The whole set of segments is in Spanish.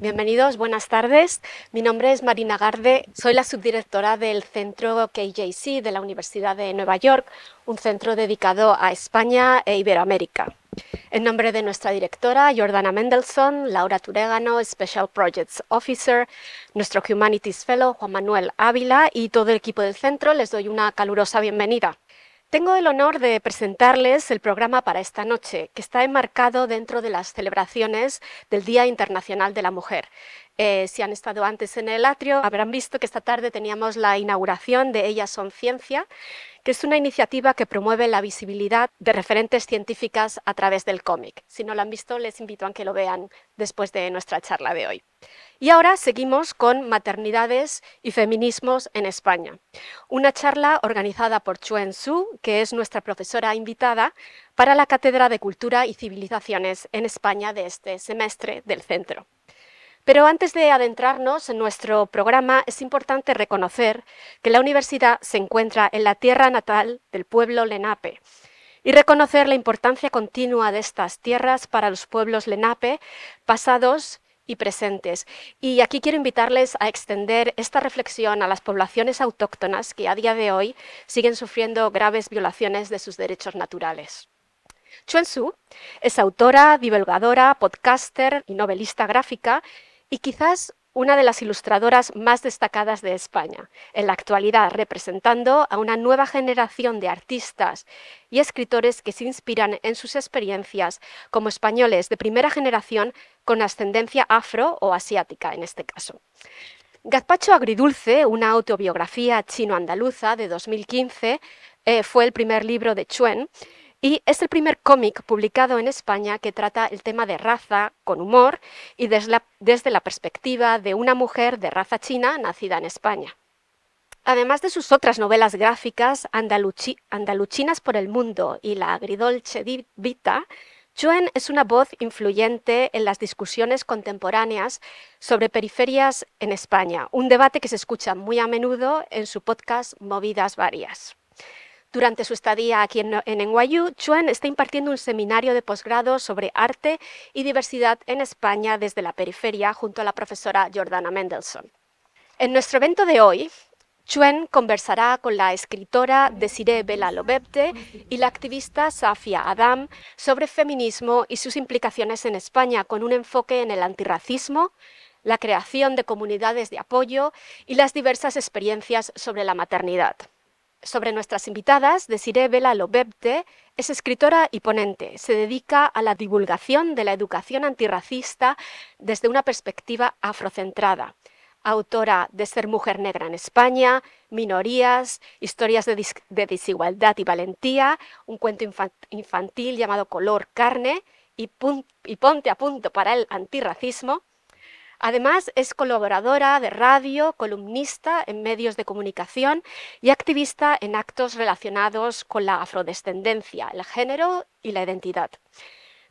Bienvenidos, buenas tardes. Mi nombre es Marina Garde, soy la subdirectora del Centro KJC de la Universidad de Nueva York, un centro dedicado a España e Iberoamérica. En nombre de nuestra directora, Jordana Mendelssohn, Laura Turegano, Special Projects Officer, nuestro Humanities Fellow, Juan Manuel Ávila y todo el equipo del centro, les doy una calurosa bienvenida. Tengo el honor de presentarles el programa para esta noche, que está enmarcado dentro de las celebraciones del Día Internacional de la Mujer. Eh, si han estado antes en el atrio, habrán visto que esta tarde teníamos la inauguración de Ellas son Ciencia, que es una iniciativa que promueve la visibilidad de referentes científicas a través del cómic. Si no lo han visto, les invito a que lo vean después de nuestra charla de hoy. Y ahora seguimos con Maternidades y Feminismos en España, una charla organizada por Chuen Su, que es nuestra profesora invitada para la Cátedra de Cultura y Civilizaciones en España de este semestre del centro. Pero antes de adentrarnos en nuestro programa, es importante reconocer que la universidad se encuentra en la tierra natal del pueblo lenape y reconocer la importancia continua de estas tierras para los pueblos lenape pasados y presentes. Y aquí quiero invitarles a extender esta reflexión a las poblaciones autóctonas que a día de hoy siguen sufriendo graves violaciones de sus derechos naturales. Chuen Su es autora, divulgadora, podcaster y novelista gráfica y quizás una de las ilustradoras más destacadas de España, en la actualidad representando a una nueva generación de artistas y escritores que se inspiran en sus experiencias como españoles de primera generación con ascendencia afro o asiática en este caso. Gazpacho Agridulce, una autobiografía chino-andaluza de 2015, eh, fue el primer libro de Chuen y es el primer cómic publicado en España que trata el tema de raza con humor y desde la, perspectiva de una mujer de raza china nacida en España. Además de sus otras novelas gráficas, Andaluchinas por el Mundo y La Agridolce Vita, Chuen es una voz influyente en las discusiones contemporáneas sobre periferias en España, un debate que se escucha muy a menudo en su podcast Movidas Varias. Durante su estadía aquí en, en NYU, Chuen está impartiendo un seminario de posgrado sobre arte y diversidad en España desde la periferia junto a la profesora Jordana Mendelssohn. En nuestro evento de hoy, Chuen conversará con la escritora Desiree Bela Lobebte y la activista Safia Adam sobre feminismo y sus implicaciones en España con un enfoque en el antirracismo, la creación de comunidades de apoyo y las diversas experiencias sobre la maternidad. Sobre nuestras invitadas, Desiree Vela Lobebte es escritora y ponente. Se dedica a la divulgación de la educación antirracista desde una perspectiva afrocentrada. Autora de Ser Mujer Negra en España, Minorías, Historias de, Desigualdad y Valentía, un cuento infantil llamado Color Carne y, y Ponte a Punto para el Antirracismo, Además, es colaboradora de radio, columnista en medios de comunicación y activista en actos relacionados con la afrodescendencia, el género y la identidad.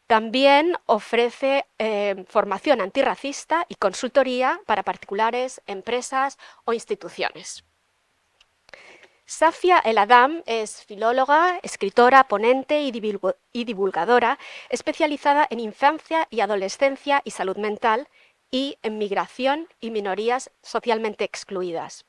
También ofrece eh, formación antirracista y consultoría para particulares, empresas o instituciones. Safia El Adam es filóloga, escritora, ponente y divulgadora especializada en infancia y adolescencia y salud mental y en migración y minorías socialmente excluidas.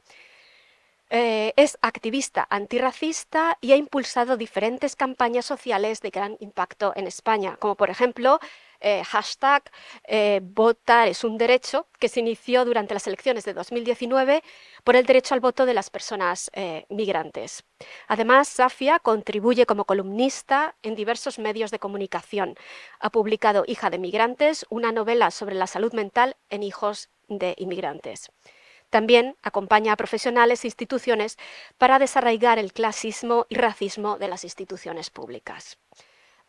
Eh, es activista antirracista y ha impulsado diferentes campañas sociales de gran impacto en España, como por ejemplo eh, hashtag eh, Votar es un derecho que se inició durante las elecciones de 2019 por el derecho al voto de las personas eh, migrantes. Además, Safia contribuye como columnista en diversos medios de comunicación. Ha publicado Hija de Migrantes, una novela sobre la salud mental en hijos de inmigrantes. También acompaña a profesionales e instituciones para desarraigar el clasismo y racismo de las instituciones públicas.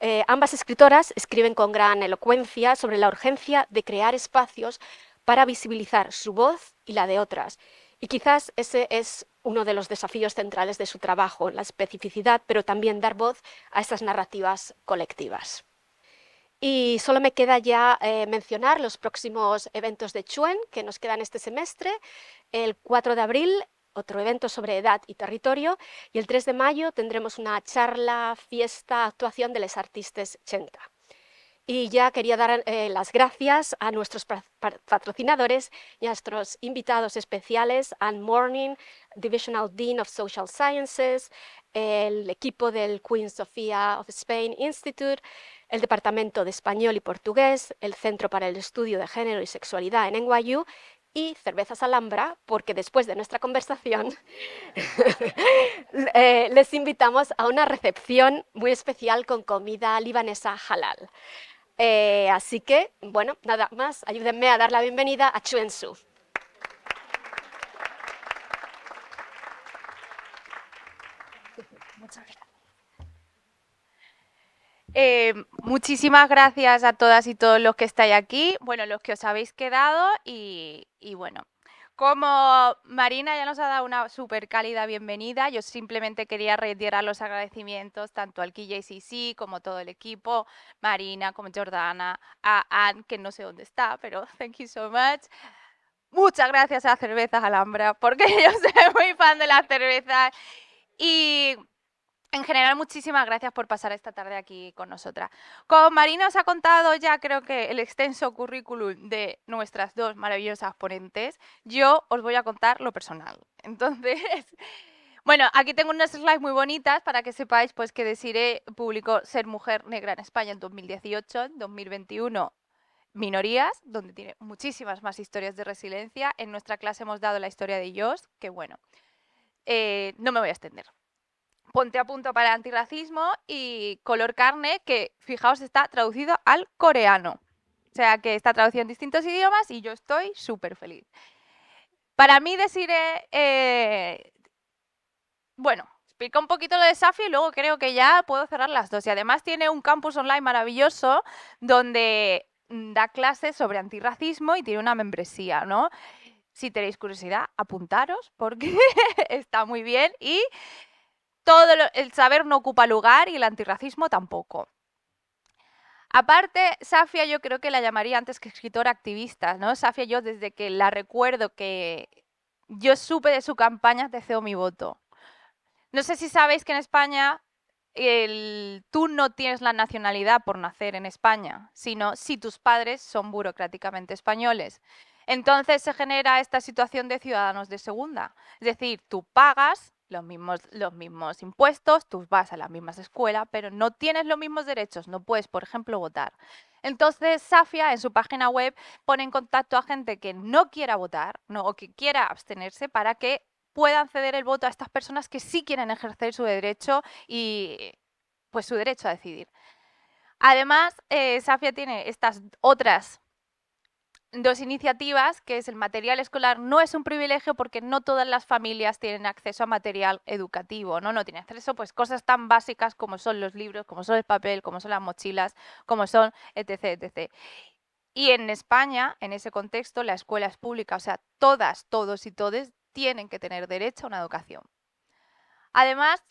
Eh, ambas escritoras escriben con gran elocuencia sobre la urgencia de crear espacios para visibilizar su voz y la de otras. Y quizás ese es uno de los desafíos centrales de su trabajo, la especificidad, pero también dar voz a esas narrativas colectivas. Y solo me queda ya eh, mencionar los próximos eventos de Chuen que nos quedan este semestre. El 4 de abril otro evento sobre edad y territorio, y el 3 de mayo tendremos una charla, fiesta, actuación de los artistas 80. Y ya quería dar eh, las gracias a nuestros patrocinadores y a nuestros invitados especiales, Anne Morning, Divisional Dean of Social Sciences, el equipo del Queen Sofia of Spain Institute, el Departamento de Español y Portugués, el Centro para el Estudio de Género y Sexualidad en NYU y cervezas Alhambra, porque después de nuestra conversación eh, les invitamos a una recepción muy especial con comida libanesa halal. Eh, así que, bueno, nada más, ayúdenme a dar la bienvenida a Chuensu. Eh, muchísimas gracias a todas y todos los que estáis aquí, bueno, los que os habéis quedado y, bueno, como Marina ya nos ha dado una súper cálida bienvenida, yo simplemente quería reiterar los agradecimientos tanto al KJCC como todo el equipo, Marina, como Jordana, a Anne, que no sé dónde está, pero thank you so much. Muchas gracias a Cervezas Alhambra, porque yo soy muy fan de las cervezas. Y en general, muchísimas gracias por pasar esta tarde aquí con nosotras. Como Marina os ha contado ya creo que el extenso currículum de nuestras dos maravillosas ponentes. Yo os voy a contar lo personal. Entonces, bueno, aquí tengo unas slides muy bonitas para que sepáis pues que Desiree publicó Ser Mujer Negra en España en 2018, en 2021 Minorías, donde tiene muchísimas más historias de resiliencia. En nuestra clase hemos dado la historia de ellos, que bueno, eh, no me voy a extender. Ponte a punto para antirracismo y Color Carne, que fijaos, está traducido al coreano. O sea que está traducido en distintos idiomas y yo estoy súper feliz. Para mí, decir... Eh, bueno, explica un poquito lo de Safi y luego creo que ya puedo cerrar las dos. Y además tiene un campus online maravilloso donde mm, da clases sobre antirracismo y tiene una membresía, ¿no? Si tenéis curiosidad, apuntaros porque está muy bien y todo el saber no ocupa lugar y el antirracismo tampoco. Aparte, Safia yo creo que la llamaría antes que escritora activista, ¿no? Safia yo desde que la recuerdo que yo supe de su campaña deseo mi voto. No sé si sabéis que en España tú no tienes la nacionalidad por nacer en España, sino si tus padres son burocráticamente españoles. Entonces se genera esta situación de ciudadanos de segunda. Es decir, tú pagas los mismos, los mismos impuestos, tú vas a las mismas escuelas, pero no tienes los mismos derechos, no puedes, por ejemplo, votar. Entonces, Safia en su página web pone en contacto a gente que no quiera votar no, o que quiera abstenerse para que puedan ceder el voto a estas personas que sí quieren ejercer su derecho y pues su derecho a decidir. Además, eh, Safia tiene estas otras dos iniciativas, que es el material escolar no es un privilegio porque no todas las familias tienen acceso a material educativo, ¿no? No tienen acceso pues cosas tan básicas como son los libros, como son el papel, como son las mochilas, como son etc, etc. Y en España, en ese contexto, la escuela es pública, o sea, todas, todos y todes tienen que tener derecho a una educación. Además,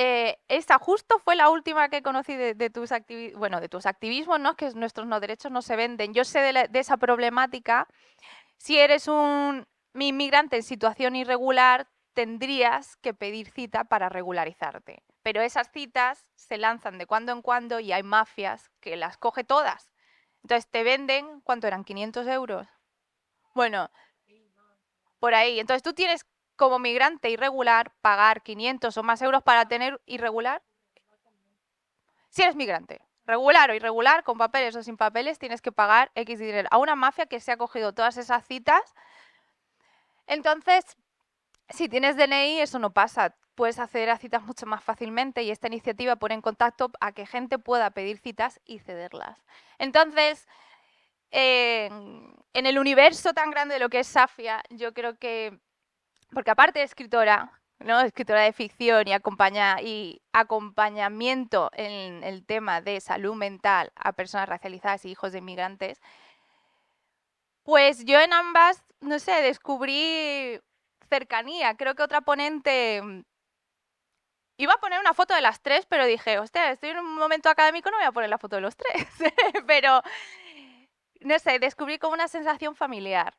eh, esa justo fue la última que conocí de, tus activismos, bueno, de tus activismos, ¿no? Que nuestros no derechos no se venden. Yo sé de, esa problemática. Si eres un inmigrante en situación irregular, tendrías que pedir cita para regularizarte. Pero esas citas se lanzan de cuando en cuando y hay mafias que las coge todas. Entonces te venden, ¿cuánto eran? ¿500 euros? Bueno, por ahí. Entonces tú tienes como migrante irregular pagar 500 o más euros para tener irregular? Si eres migrante, regular o irregular, con papeles o sin papeles, tienes que pagar X dinero a una mafia que se ha cogido todas esas citas. Entonces, si tienes DNI, eso no pasa. Puedes acceder a citas mucho más fácilmente y esta iniciativa pone en contacto a que gente pueda pedir citas y cederlas. Entonces, en el universo tan grande de lo que es Safia, yo creo que porque aparte de escritora, ¿no? escritora de ficción y, y acompañamiento en el tema de salud mental a personas racializadas y hijos de inmigrantes, pues yo en ambas, no sé, descubrí cercanía. Creo que otra ponente mm, iba a poner una foto de las tres, pero dije, hostia, estoy en un momento académico, no voy a poner la foto de los tres. pero, no sé, descubrí como una sensación familiar.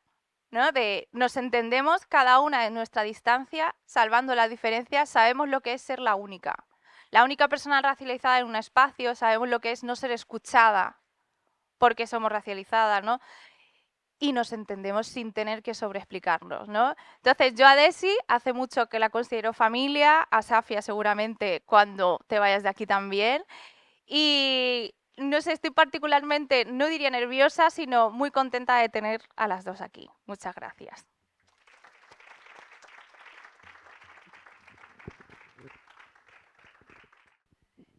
¿no? De nos entendemos cada una en nuestra distancia, salvando la diferencia, sabemos lo que es ser la única. La única persona racializada en un espacio, sabemos lo que es no ser escuchada porque somos racializadas, ¿no? Y nos entendemos sin tener que sobreexplicarnos, ¿no? Entonces, yo a Desi hace mucho que la considero familia, a Safia seguramente cuando te vayas de aquí también, y no sé, estoy particularmente, no diría nerviosa, sino muy contenta de tener a las dos aquí. Muchas gracias.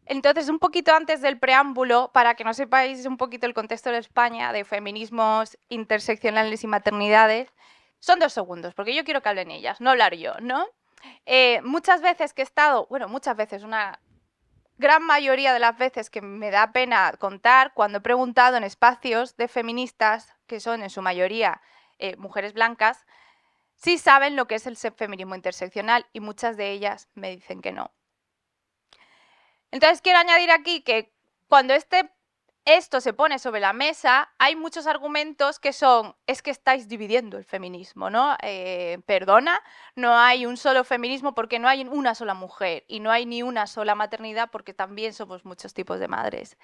Entonces, un poquito antes del preámbulo, para que no sepáis un poquito el contexto de España, de feminismos interseccionales y maternidades, son dos segundos, porque yo quiero que hablen ellas, no hablar yo, ¿no? Eh, muchas veces que he estado, bueno, muchas veces, una gran mayoría de las veces que me da pena contar, cuando he preguntado en espacios de feministas, que son en su mayoría eh, mujeres blancas, si saben lo que es el feminismo interseccional y muchas de ellas me dicen que no. Entonces quiero añadir aquí que cuando este esto se pone sobre la mesa, hay muchos argumentos que son, es que estáis dividiendo el feminismo, ¿no? Eh, perdona, no hay un solo feminismo porque no hay una sola mujer y no hay ni una sola maternidad porque también somos muchos tipos de madres.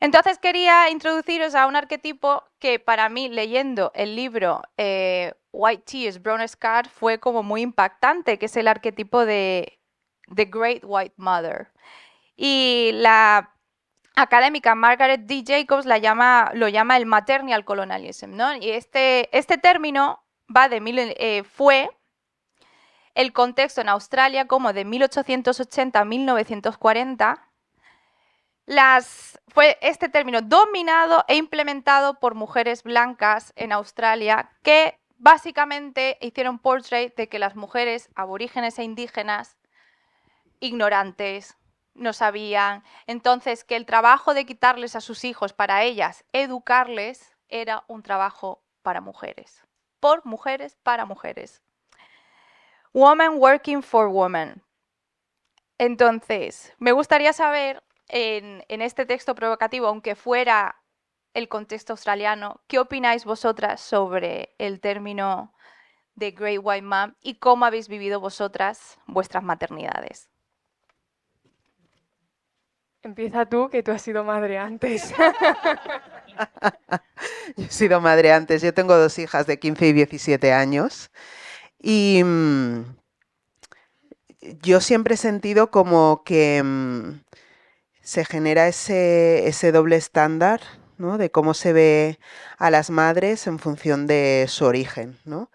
Entonces quería introduciros a un arquetipo que para mí leyendo el libro eh, White Tears, Brown Scar fue como muy impactante, que es el arquetipo de The Great White Mother. Y la académica Margaret D. Jacobs la llama, lo llama el maternal colonialism, ¿no? Y este, este término va de eh, fue el contexto en Australia como de 1880 a 1940, las, fue este término dominado e implementado por mujeres blancas en Australia que básicamente hicieron portrait de que las mujeres aborígenes e indígenas, ignorantes, no sabían. Entonces, que el trabajo de quitarles a sus hijos para ellas, educarles, era un trabajo para mujeres, por mujeres, para mujeres. Woman working for women. Entonces, me gustaría saber en, este texto provocativo, aunque fuera el contexto australiano, ¿qué opináis vosotras sobre el término de grey White Mom y cómo habéis vivido vosotras vuestras maternidades? Empieza tú, que tú has sido madre antes. yo he sido madre antes. Yo tengo dos hijas de 15 y 17 años. Y mm, yo siempre he sentido como que mm, se genera ese, ese doble estándar ¿no? de cómo se ve a las madres en función de su origen. ¿no?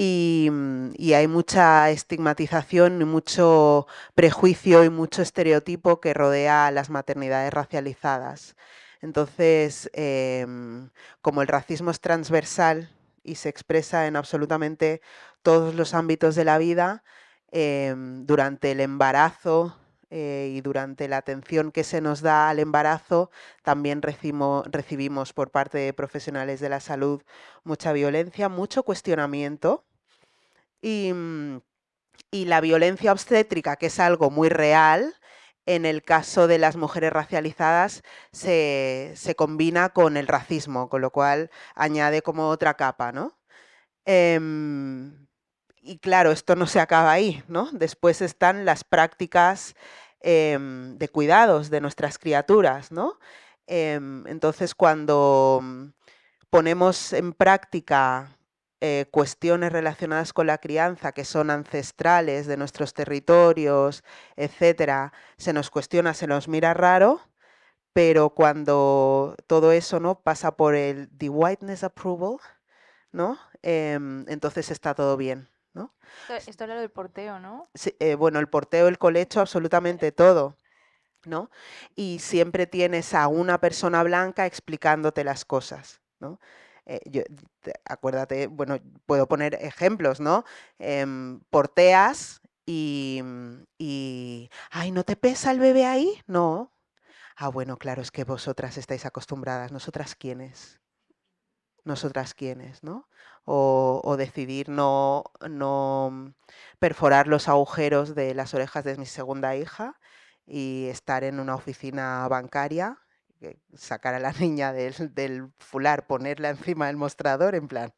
Mm, y, hay mucha estigmatización y mucho prejuicio y mucho estereotipo que rodea a las maternidades racializadas. Entonces, em, como el racismo es transversal y se expresa en absolutamente todos los ámbitos de la vida, em, durante el embarazo, eh, y durante la atención que se nos da al embarazo, también recibimos por parte de profesionales de la salud mucha violencia, mucho cuestionamiento Mm, y, la violencia obstétrica, que es algo muy real, en el caso de las mujeres racializadas se, combina con el racismo, con lo cual añade como otra capa, em, y claro, esto no se acaba ahí, ¿no? Después están las prácticas em, de cuidados de nuestras criaturas, ¿no? Em, entonces, cuando mm, ponemos en práctica eh, cuestiones relacionadas con la crianza que son ancestrales de nuestros territorios, etcétera, se nos cuestiona, se nos mira raro, pero cuando todo eso no pasa por el the whiteness approval, ¿no? Em, entonces está todo bien. ¿no? Esto, esto era lo del porteo, ¿no? Sí, eh, bueno, el porteo, el colecho, absolutamente todo. ¿no? Y siempre tienes a una persona blanca explicándote las cosas. ¿no? Eh, acuérdate, bueno, puedo poner ejemplos, ¿no? Em, porteas mm, y, ay, ¿no te pesa el bebé ahí? No. Ah, bueno, claro, es que vosotras estáis acostumbradas, nosotras quiénes nosotras quiénes, ¿no? O, o decidir no, no, perforar los agujeros de las orejas de mi segunda hija y estar en una oficina bancaria sacar a la niña del, del fular, ponerla encima del mostrador, en plan.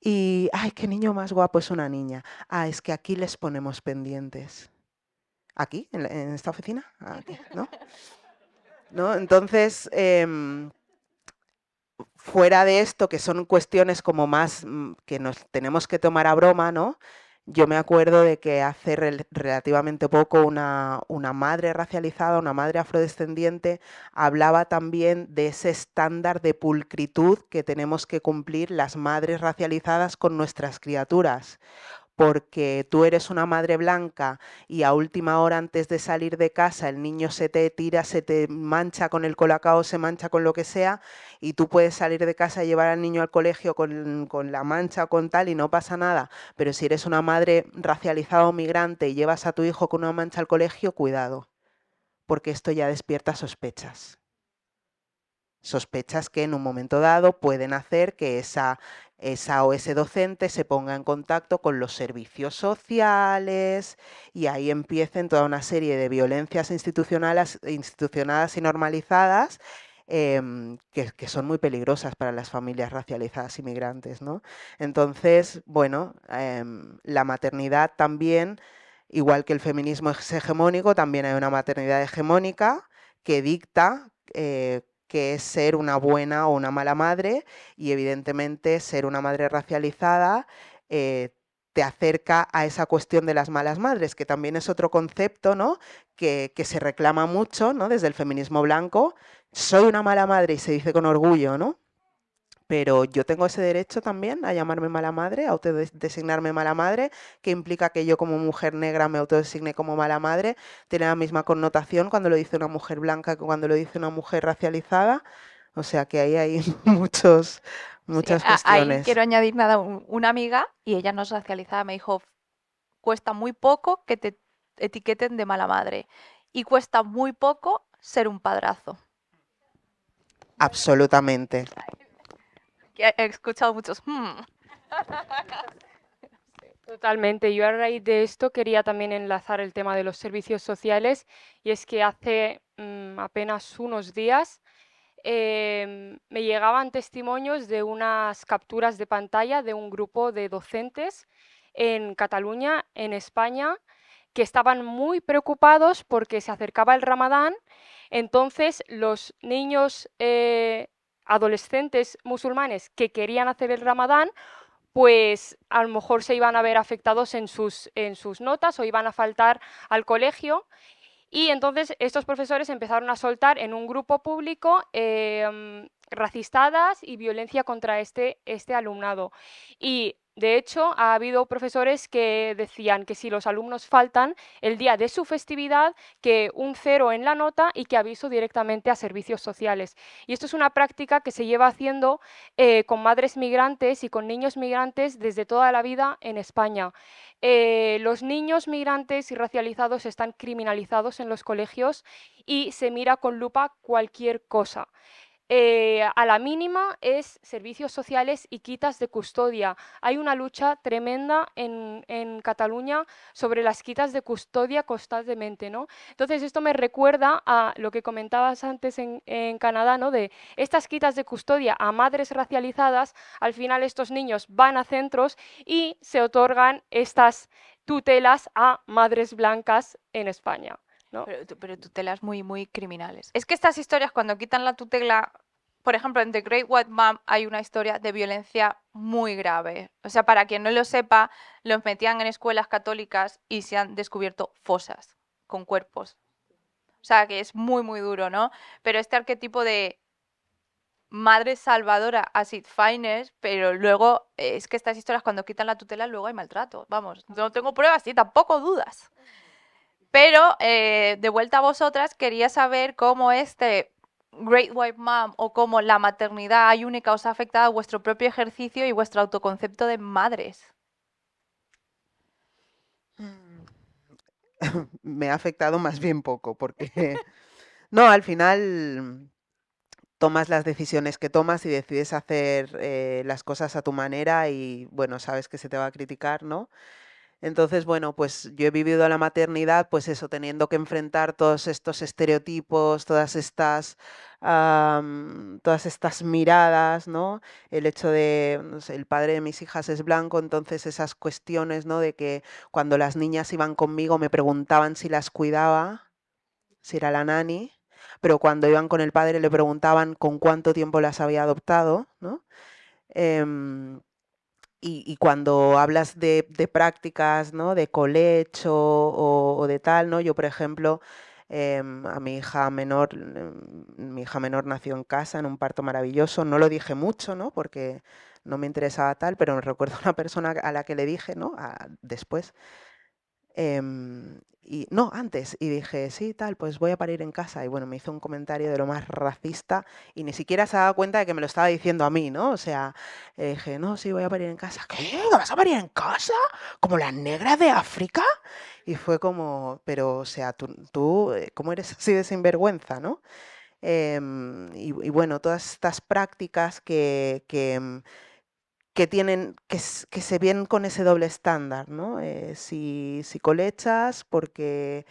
Y, ay, qué niño más guapo es una niña. Ah, es que aquí les ponemos pendientes. ¿Aquí? ¿En, esta oficina? Ah, aquí, ¿no? ¿No? Entonces, em, fuera de esto, que son cuestiones como más mm, que nos tenemos que tomar a broma, ¿no? Yo me acuerdo de que hace relativamente poco una, una, madre racializada, una madre afrodescendiente, hablaba también de ese estándar de pulcritud que tenemos que cumplir las madres racializadas con nuestras criaturas, porque tú eres una madre blanca y a última hora antes de salir de casa el niño se te tira, se te mancha con el colacao, se mancha con lo que sea, y tú puedes salir de casa y llevar al niño al colegio con, con la mancha o con tal y no pasa nada. Pero si eres una madre racializada o migrante y llevas a tu hijo con una mancha al colegio, cuidado, porque esto ya despierta sospechas sospechas que en un momento dado pueden hacer que esa, esa o ese docente se ponga en contacto con los servicios sociales y ahí empiecen toda una serie de violencias institucionales, institucionadas y normalizadas em, que, son muy peligrosas para las familias racializadas inmigrantes. ¿no? Entonces, bueno, em, la maternidad también, igual que el feminismo es hegemónico, también hay una maternidad hegemónica que dicta eh, que es ser una buena o una mala madre y evidentemente ser una madre racializada eh, te acerca a esa cuestión de las malas madres, que también es otro concepto ¿no? que, que, se reclama mucho ¿no? desde el feminismo blanco. Soy una mala madre y se dice con orgullo, ¿no? pero yo tengo ese derecho también a llamarme mala madre, a autodesignarme mala madre, que implica que yo como mujer negra me autodesigne como mala madre, tiene la misma connotación cuando lo dice una mujer blanca que cuando lo dice una mujer racializada. O sea que ahí hay muchos, muchas cuestiones. quiero añadir nada, una amiga, y ella no es racializada, me dijo, cuesta muy poco que te etiqueten de mala madre y cuesta muy poco ser un padrazo. Absolutamente he escuchado muchos. Hmm". Totalmente. Yo a raíz de esto quería también enlazar el tema de los servicios sociales y es que hace mm, apenas unos días em, me llegaban testimonios de unas capturas de pantalla de un grupo de docentes en Cataluña, en España, que estaban muy preocupados porque se acercaba el ramadán, entonces los niños eh, adolescentes musulmanes que querían hacer el ramadán, pues a lo mejor se iban a ver afectados en sus, en sus notas o iban a faltar al colegio. Y entonces estos profesores empezaron a soltar en un grupo público em, racistadas y violencia contra este, este alumnado. Y de hecho, ha habido profesores que decían que si los alumnos faltan el día de su festividad, que un cero en la nota y que aviso directamente a servicios sociales. Y esto es una práctica que se lleva haciendo eh, con madres migrantes y con niños migrantes desde toda la vida en España. Eh, los niños migrantes y racializados están criminalizados en los colegios y se mira con lupa cualquier cosa. Eh, a la mínima es servicios sociales y quitas de custodia. Hay una lucha tremenda en, Cataluña sobre las quitas de custodia constantemente, Entonces esto me recuerda a lo que comentabas antes en, en Canadá, ¿no? De estas quitas de custodia a madres racializadas, al final estos niños van a centros y se otorgan estas tutelas a madres blancas en España. Pero, tutelas muy, muy criminales. Es que estas historias cuando quitan la tutela, por ejemplo, en The Great White Mom hay una historia de violencia muy grave. O sea, para quien no lo sepa, los metían en escuelas católicas y se han descubierto fosas con cuerpos. O sea, que es muy, muy duro, ¿no? Pero este arquetipo de madre salvadora Acid Sid pero luego eh, es que estas historias cuando quitan la tutela luego hay maltrato. Vamos, no tengo pruebas y tampoco dudas. Pero eh, de vuelta a vosotras, quería saber cómo este Great White Mom o cómo la maternidad hay única os ha afectado a vuestro propio ejercicio y vuestro autoconcepto de madres. Mm. Me ha afectado más bien poco, porque no, al final tomas las decisiones que tomas y decides hacer eh, las cosas a tu manera y bueno, sabes que se te va a criticar, ¿no? Entonces, bueno, pues yo he vivido la maternidad, pues eso, teniendo que enfrentar todos estos estereotipos, todas estas, todas estas miradas, ¿no? El hecho de, el padre de mis hijas es blanco, entonces esas cuestiones, ¿no? De que cuando las niñas iban conmigo me preguntaban si las cuidaba, si era la nani, pero cuando iban con el padre le preguntaban con cuánto tiempo las había adoptado, ¿no? Em, y, cuando hablas de, prácticas, ¿no? De colecho o, de tal, ¿no? Yo, por ejemplo, em, a mi hija menor, em, mi hija menor nació en casa en un parto maravilloso. No lo dije mucho, ¿no? Porque no me interesaba tal, pero recuerdo una persona a la que le dije, ¿no? después. Em, no, antes, y dije, sí, tal, pues voy a parir en casa. Y bueno, me hizo un comentario de lo más racista y ni siquiera se ha dado cuenta de que me lo estaba diciendo a mí, ¿no? O sea, eh, dije, no, sí, voy a parir en casa. ¿Qué? ¿Vas a parir en casa? ¿Como las negras de África? Y fue como, pero, o sea, tú, eh, ¿cómo eres así de sinvergüenza, no? Em, y, y, bueno, todas estas prácticas que, que em, que, tienen, que, se vienen con ese doble estándar, ¿no? Eh, si, si colechas, porque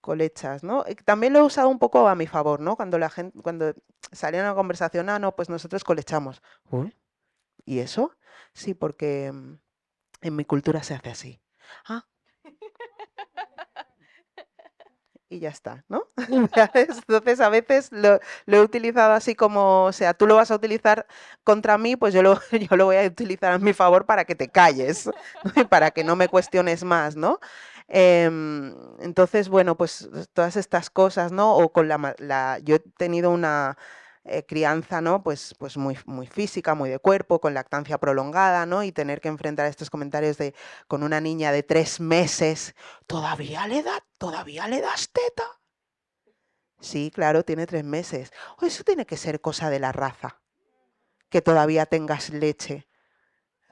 colechas, ¿no? También lo he usado un poco a mi favor, ¿no? Cuando la gente, cuando salía una conversación, ah, no, pues nosotros colechamos. ¿Y eso? Sí, porque mm, en mi cultura se hace así. Ah, y ya está, ¿no? Mm. Entonces a veces lo, he utilizado así como, o sea, tú lo vas a utilizar contra mí, pues yo lo, yo lo voy a utilizar a mi favor para que te calles, para que no me cuestiones más, ¿no? Em, entonces, bueno, pues todas estas cosas, ¿no? O con la yo he tenido una eh, crianza, ¿no? Pues, pues muy, muy física, muy de cuerpo, con lactancia prolongada, ¿no? Y tener que enfrentar estos comentarios de con una niña de tres meses, ¿todavía le todavía le das teta? Sí, claro, tiene tres meses. O eso tiene que ser cosa de la raza, que todavía tengas leche.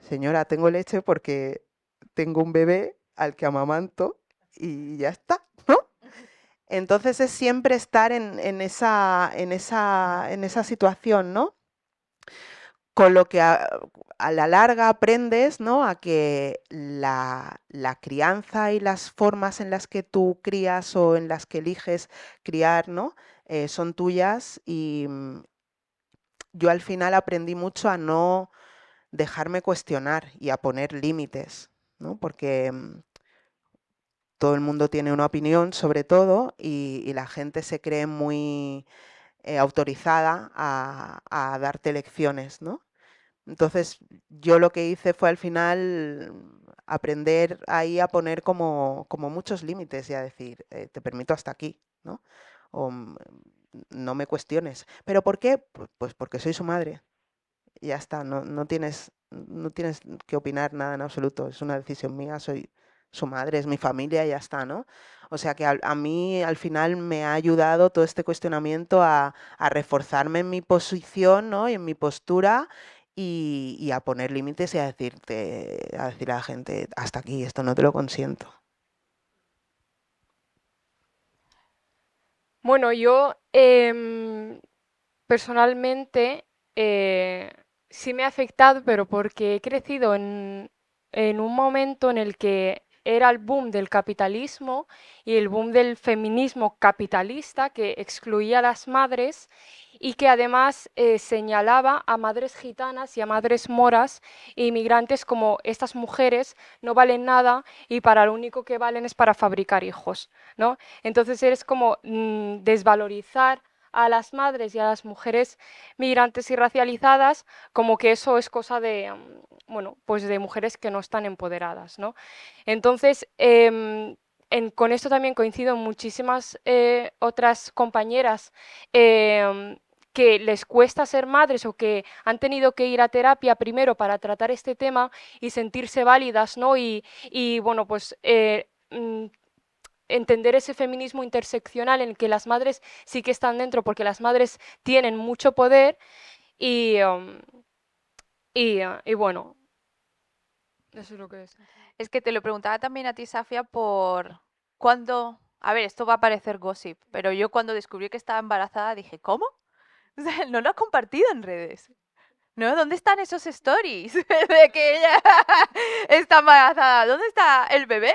Señora, tengo leche porque tengo un bebé al que amamanto y ya está. Entonces es siempre estar en, esa, situación, ¿no? con lo que a, la larga aprendes ¿no? a que la, crianza y las formas en las que tú crías o en las que eliges criar ¿no? Eh, son tuyas y mm, yo al final aprendí mucho a no dejarme cuestionar y a poner límites, ¿no? porque mm, todo el mundo tiene una opinión sobre todo y, la gente se cree muy eh, autorizada a, darte lecciones, ¿no? Entonces, yo lo que hice fue al final aprender ahí a poner como, muchos límites y a decir, eh, te permito hasta aquí, ¿no? no me cuestiones. ¿Pero por qué? Pues porque soy su madre. Ya está, no, tienes, no tienes que opinar nada en absoluto. Es una decisión mía, soy, su madre es mi familia y ya está, ¿no? O sea que a, mí al final me ha ayudado todo este cuestionamiento a, reforzarme en mi posición y en mi postura y, a poner límites y a decirte, a decir a la gente, hasta aquí, esto no te lo consiento. Bueno, yo em, personalmente eh, sí me ha afectado, pero porque he crecido en, en un momento en el que era el boom del capitalismo y el boom del feminismo capitalista que excluía a las madres y que además eh, señalaba a madres gitanas y a madres moras e inmigrantes como estas mujeres no valen nada y para lo único que valen es para fabricar hijos. ¿no? Entonces es como mm, desvalorizar a las madres y a las mujeres migrantes y racializadas como que eso es cosa de, mm, bueno, pues de mujeres que no están empoderadas, ¿no? Entonces, em, con esto también coincido muchísimas eh, otras compañeras em, que les cuesta ser madres o que han tenido que ir a terapia primero para tratar este tema y sentirse válidas, ¿no? Y, y bueno, pues eh, mm, entender ese feminismo interseccional en que las madres sí que están dentro porque las madres tienen mucho poder y em, Ah, y, bueno, eso es lo que es. Es que te lo preguntaba también a ti, Safia, por cuándo... A ver, esto va a parecer gossip, pero yo cuando descubrí que estaba embarazada dije, ¿cómo? no lo has compartido en redes. ¿No? ¿Dónde están esos stories de que ella está embarazada? ¿Dónde está el bebé?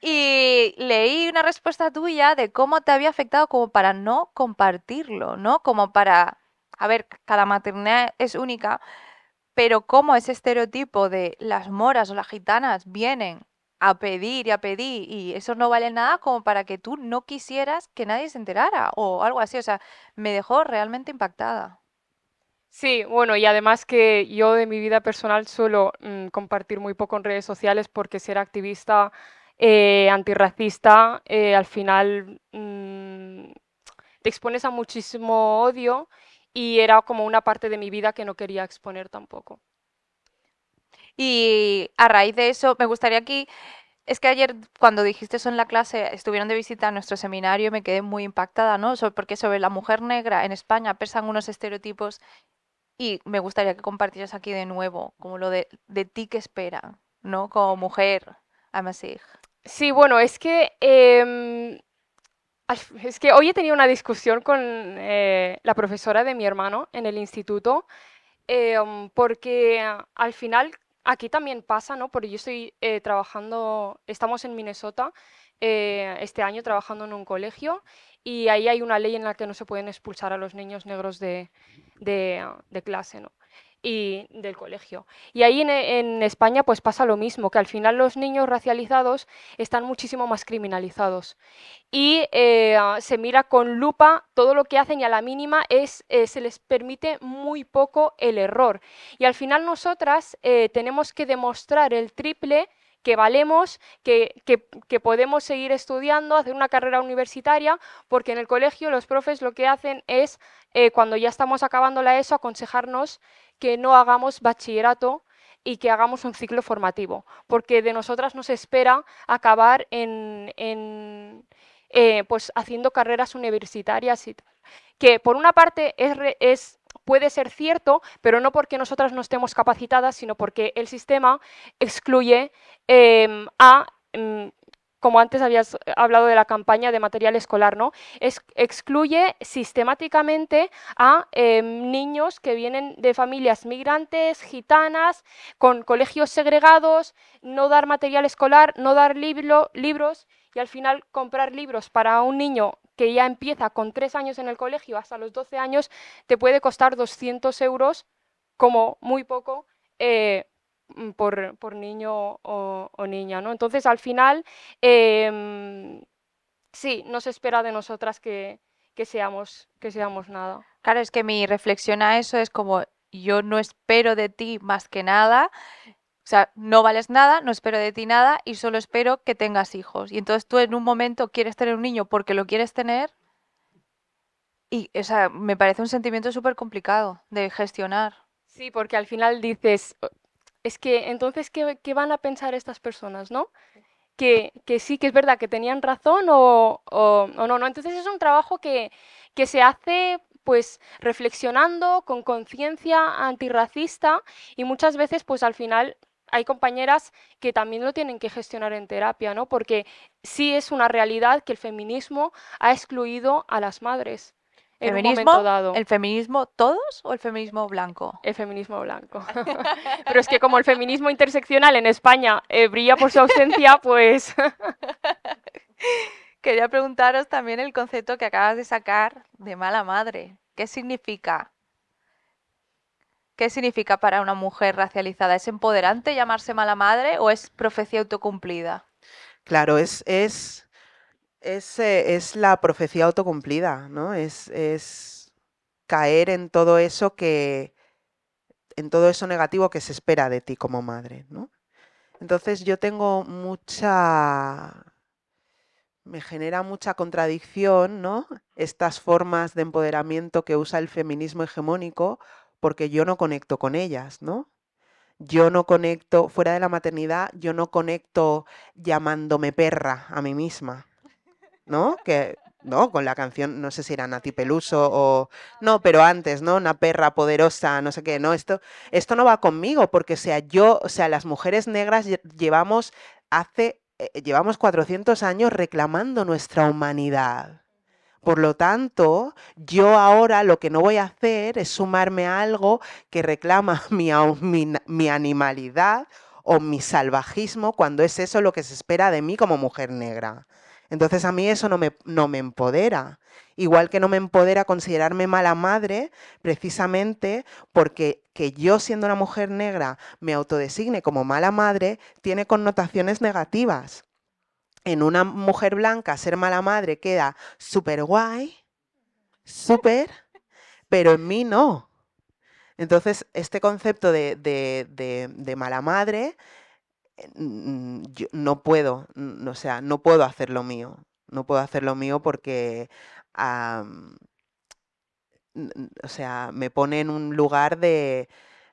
Y leí una respuesta tuya de cómo te había afectado como para no compartirlo, ¿no? Como para a ver, cada maternidad es única, pero cómo ese estereotipo de las moras o las gitanas vienen a pedir y a pedir y eso no vale nada como para que tú no quisieras que nadie se enterara o algo así. O sea, me dejó realmente impactada. Sí, bueno, y además que yo de mi vida personal suelo mm, compartir muy poco en redes sociales porque ser activista eh, antirracista eh, al final mm, te expones a muchísimo odio y era como una parte de mi vida que no quería exponer tampoco. Y a raíz de eso, me gustaría aquí, es que ayer cuando dijiste eso en la clase, estuvieron de visita a nuestro seminario me quedé muy impactada, ¿no? Porque sobre la mujer negra en España pesan unos estereotipos y me gustaría que compartieras aquí de nuevo, como lo de, de ti que espera, ¿no? Como mujer, así Sí, bueno, es que em, es que hoy he tenido una discusión con eh, la profesora de mi hermano en el instituto, em, porque al final aquí también pasa, ¿no? Porque yo estoy eh, trabajando, estamos en Minnesota eh, este año trabajando en un colegio y ahí hay una ley en la que no se pueden expulsar a los niños negros de, de clase, ¿no? y del colegio. Y ahí e, en, España pues pasa lo mismo, que al final los niños racializados están muchísimo más criminalizados. Y eh, ah, se mira con lupa todo lo que hacen y a la mínima es, eh, se les permite muy poco el error. Y al final nosotras eh, tenemos que demostrar el triple que valemos, que, que, podemos seguir estudiando, hacer una carrera universitaria, porque en el colegio los profes lo que hacen es, cuando ya estamos acabando la ESO, aconsejarnos que no hagamos bachillerato y que hagamos un ciclo formativo, porque de nosotras nos espera acabar en, eh, pues haciendo carreras universitarias y Que por una parte es, puede ser cierto, pero no porque nosotras no estemos capacitadas, sino porque el sistema excluye em, a em, como antes habías eh, hablado de la campaña de material escolar, ¿no? Es, excluye sistemáticamente a em, niños que vienen de familias migrantes, gitanas, con colegios segregados, no dar material escolar, no dar libro, libros y al final comprar libros para un niño que ya empieza con tres años en el colegio hasta los 12 años, te puede costar 200 euros, como muy poco, eh, Mm, por, niño o, niña. ¿no? Entonces, al final, em, sí, no se espera de nosotras que, seamos, que seamos nada. Claro, es que mi reflexión a eso es como yo no espero de ti más que nada. O sea, no vales nada, no espero de ti nada y solo espero que tengas hijos. Y entonces tú en un momento quieres tener un niño porque lo quieres tener, y o me parece un sentimiento súper complicado de gestionar. Sí, porque al final dices, es que entonces, ¿qué, van a pensar estas personas, no? Que, sí, que es verdad, que tenían razón o, no, Entonces es un trabajo que, que se hace pues reflexionando con conciencia antirracista y muchas veces pues al final hay compañeras que también lo tienen que gestionar en terapia, ¿no? Porque sí es una realidad que el feminismo ha excluido a las madres. ¿El feminismo todos o el feminismo blanco? El feminismo blanco. Pero es que como el feminismo interseccional en España eh, brilla por su ausencia, pues... Quería preguntaros también el concepto que acabas de sacar de mala madre. ¿Qué significa? ¿Qué significa para una mujer racializada? ¿Es empoderante llamarse mala madre o es profecía autocumplida? Claro, es, es eh, es, la profecía autocumplida, ¿no? Es, es caer en todo eso que, en todo eso negativo que se espera de ti como madre, ¿no? Entonces yo tengo mucha, me genera mucha contradicción, ¿no? Estas formas de empoderamiento que usa el feminismo hegemónico, porque yo no conecto con ellas, ¿no? Yo no conecto, fuera de la maternidad, yo no conecto llamándome perra a mí misma, ¿no? Que, ¿no? Con la canción, no sé si era Nati Peluso o... No, pero antes, ¿no? Una perra poderosa, no sé qué, no, esto, esto no va conmigo, porque sea, yo, sea, las mujeres negras llevamos hace, eh, eh, llevamos 400 años reclamando nuestra humanidad. Por lo tanto, yo ahora lo que no voy a hacer es sumarme a algo que reclama mi, mi, animalidad o mi salvajismo cuando es eso lo que se espera de mí como mujer negra. Entonces a mí eso no me, empodera. Igual que no me empodera considerarme mala madre, precisamente porque que yo siendo una mujer negra me autodesigne como mala madre, tiene connotaciones negativas. En una mujer blanca ser mala madre queda súper guay, súper, pero en mí no. Entonces, este concepto de mala madre eh, no puedo, o sea, no puedo hacer lo mío. No puedo hacer lo mío porque, o sea, me pone en un lugar de,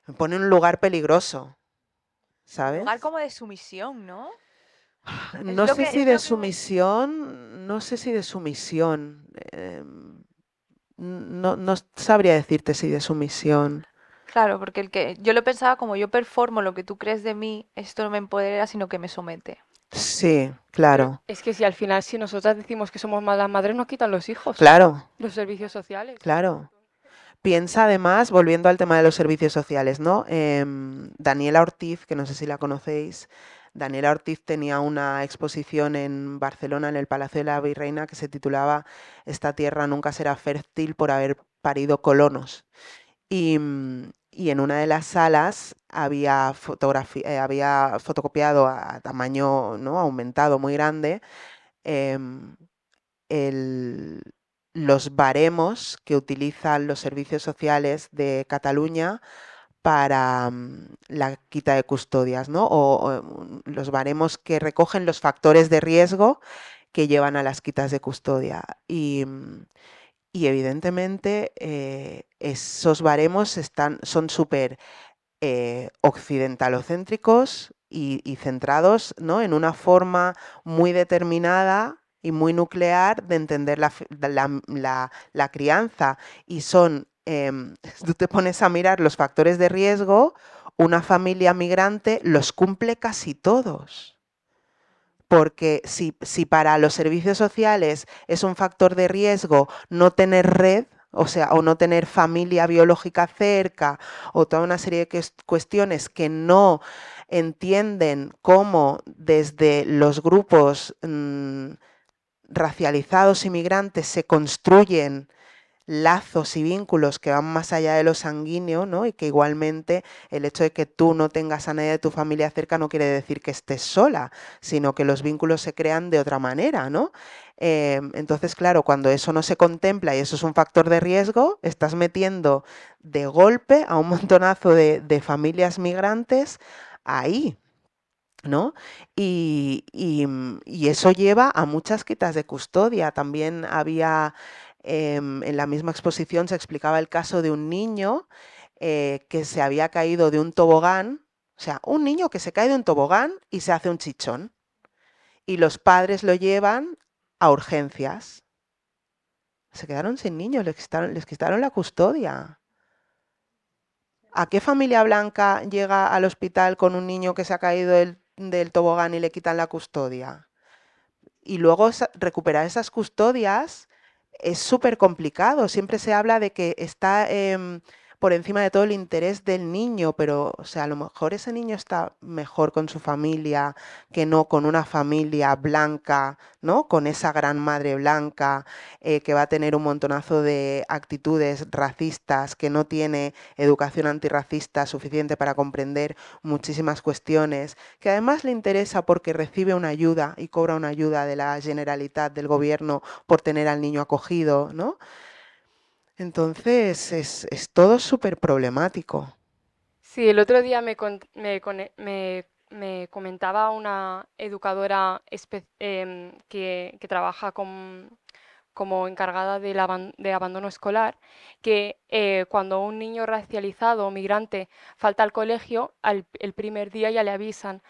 me pone en un lugar peligroso, ¿sabes? Un lugar como de sumisión, ¿no? No sé, si de no sé si de sumisión, no sé si de sumisión. Em, no, sabría decirte si de sumisión. Claro, porque el que yo lo pensaba como yo performo lo que tú crees de mí, esto no me empodera, sino que me somete. Sí, claro. Es que si al final, si nosotras decimos que somos malas madres, nos quitan los hijos. Claro. Los servicios sociales. Claro. Piensa además, volviendo al tema de los servicios sociales, ¿no? Em, Daniela Ortiz, que no sé si la conocéis, Daniela Ortiz tenía una exposición en Barcelona, en el Palacio de la Virreina, que se titulaba Esta tierra nunca será fértil por haber parido colonos. Y, mm, y en una de las salas había, eh, había fotocopiado a tamaño ¿no? aumentado muy grande em, los baremos que utilizan los servicios sociales de Cataluña para mm, la quita de custodias, o, o mm, los baremos que recogen los factores de riesgo que llevan a las quitas de custodia. Y, mm, y evidentemente eh, esos baremos están, son súper eh, occidentalocéntricos y, centrados en una forma muy determinada y muy nuclear de entender la, crianza. Y son, em, tú te pones a mirar los factores de riesgo, una familia migrante los cumple casi todos porque si, para los servicios sociales es un factor de riesgo no tener red, o sea, o no tener familia biológica cerca, o toda una serie de cuestiones que no entienden cómo desde los grupos mm, racializados inmigrantes se construyen lazos y vínculos que van más allá de lo sanguíneo, ¿no? Y que igualmente el hecho de que tú no tengas a nadie de tu familia cerca no quiere decir que estés sola, sino que los vínculos se crean de otra manera, ¿no? Em, entonces, claro, cuando eso no se contempla y eso es un factor de riesgo, estás metiendo de golpe a un montonazo de, familias migrantes ahí, ¿no? y, eso lleva a muchas quitas de custodia. También había Em, en la misma exposición se explicaba el caso de un niño eh, que se había caído de un tobogán, o sea, un niño que se cae de un tobogán y se hace un chichón. Y los padres lo llevan a urgencias. Se quedaron sin niños, les quitaron, la custodia. ¿A qué familia blanca llega al hospital con un niño que se ha caído del, tobogán y le quitan la custodia? Y luego recuperar esas custodias es súper complicado. Siempre se habla de que está em, por encima de todo el interés del niño, pero o sea, a lo mejor ese niño está mejor con su familia que no con una familia blanca, ¿no? Con esa gran madre blanca eh, que va a tener un montonazo de actitudes racistas, que no tiene educación antirracista suficiente para comprender muchísimas cuestiones, que además le interesa porque recibe una ayuda y cobra una ayuda de la generalidad del gobierno, por tener al niño acogido, ¿no? Entonces es, todo súper problemático. Sí, el otro día me, comentaba una educadora em, que, trabaja como encargada de, abandono escolar que eh, cuando un niño racializado o migrante falta al colegio, el primer día ya le avisan.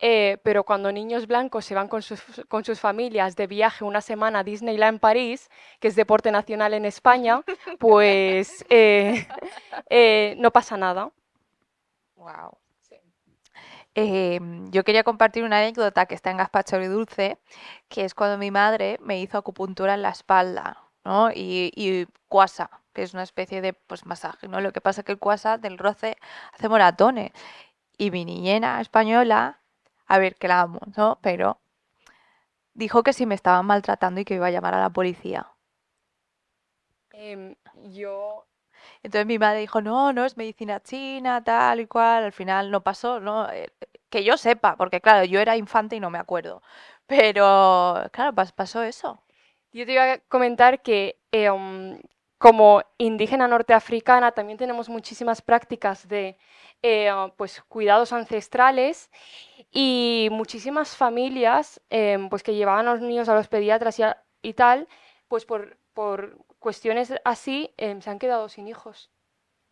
Eh, pero cuando niños blancos se van con sus, familias de viaje una semana a Disneyland París, que es deporte nacional en España, pues eh, eh, no pasa nada. Wow. Em, yo quería compartir una anécdota que está en Gazpacho y Dulce, que es cuando mi madre me hizo acupuntura en la espalda, ¿no? Y, cuasa, que es una especie de pues, masaje, ¿no? Lo que pasa es que el cuasa del roce hace moratones. Y mi niñera española a ver que la amo, ¿no? Pero dijo que si me estaban maltratando y que iba a llamar a la policía. Em, yo... Entonces mi madre dijo, no, no, es medicina china, tal y cual. Al final no pasó, ¿no? Eh, que yo sepa, porque claro, yo era infante y no me acuerdo. Pero, claro, pasó eso. Yo te iba a comentar que em, como indígena norteafricana también tenemos muchísimas prácticas de eh, pues, cuidados ancestrales y muchísimas familias em, pues que llevaban a los niños a los pediatras y, tal, pues por, por cuestiones así em, se han quedado sin hijos,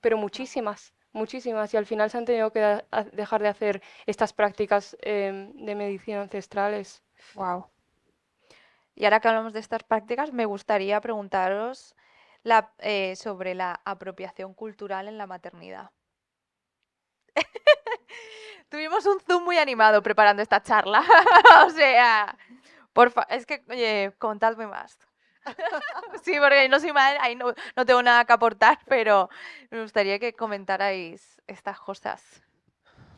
pero muchísimas, muchísimas, y al final se han tenido que dejar de hacer estas prácticas em, de medicina ancestrales. Wow. Y ahora que hablamos de estas prácticas, me gustaría preguntaros eh, sobre la apropiación cultural en la maternidad. Tuvimos un Zoom muy animado preparando esta charla. o sea, por es que, oye, contadme más. sí, porque no mal, ahí no tengo nada que aportar, pero me gustaría que comentarais estas cosas.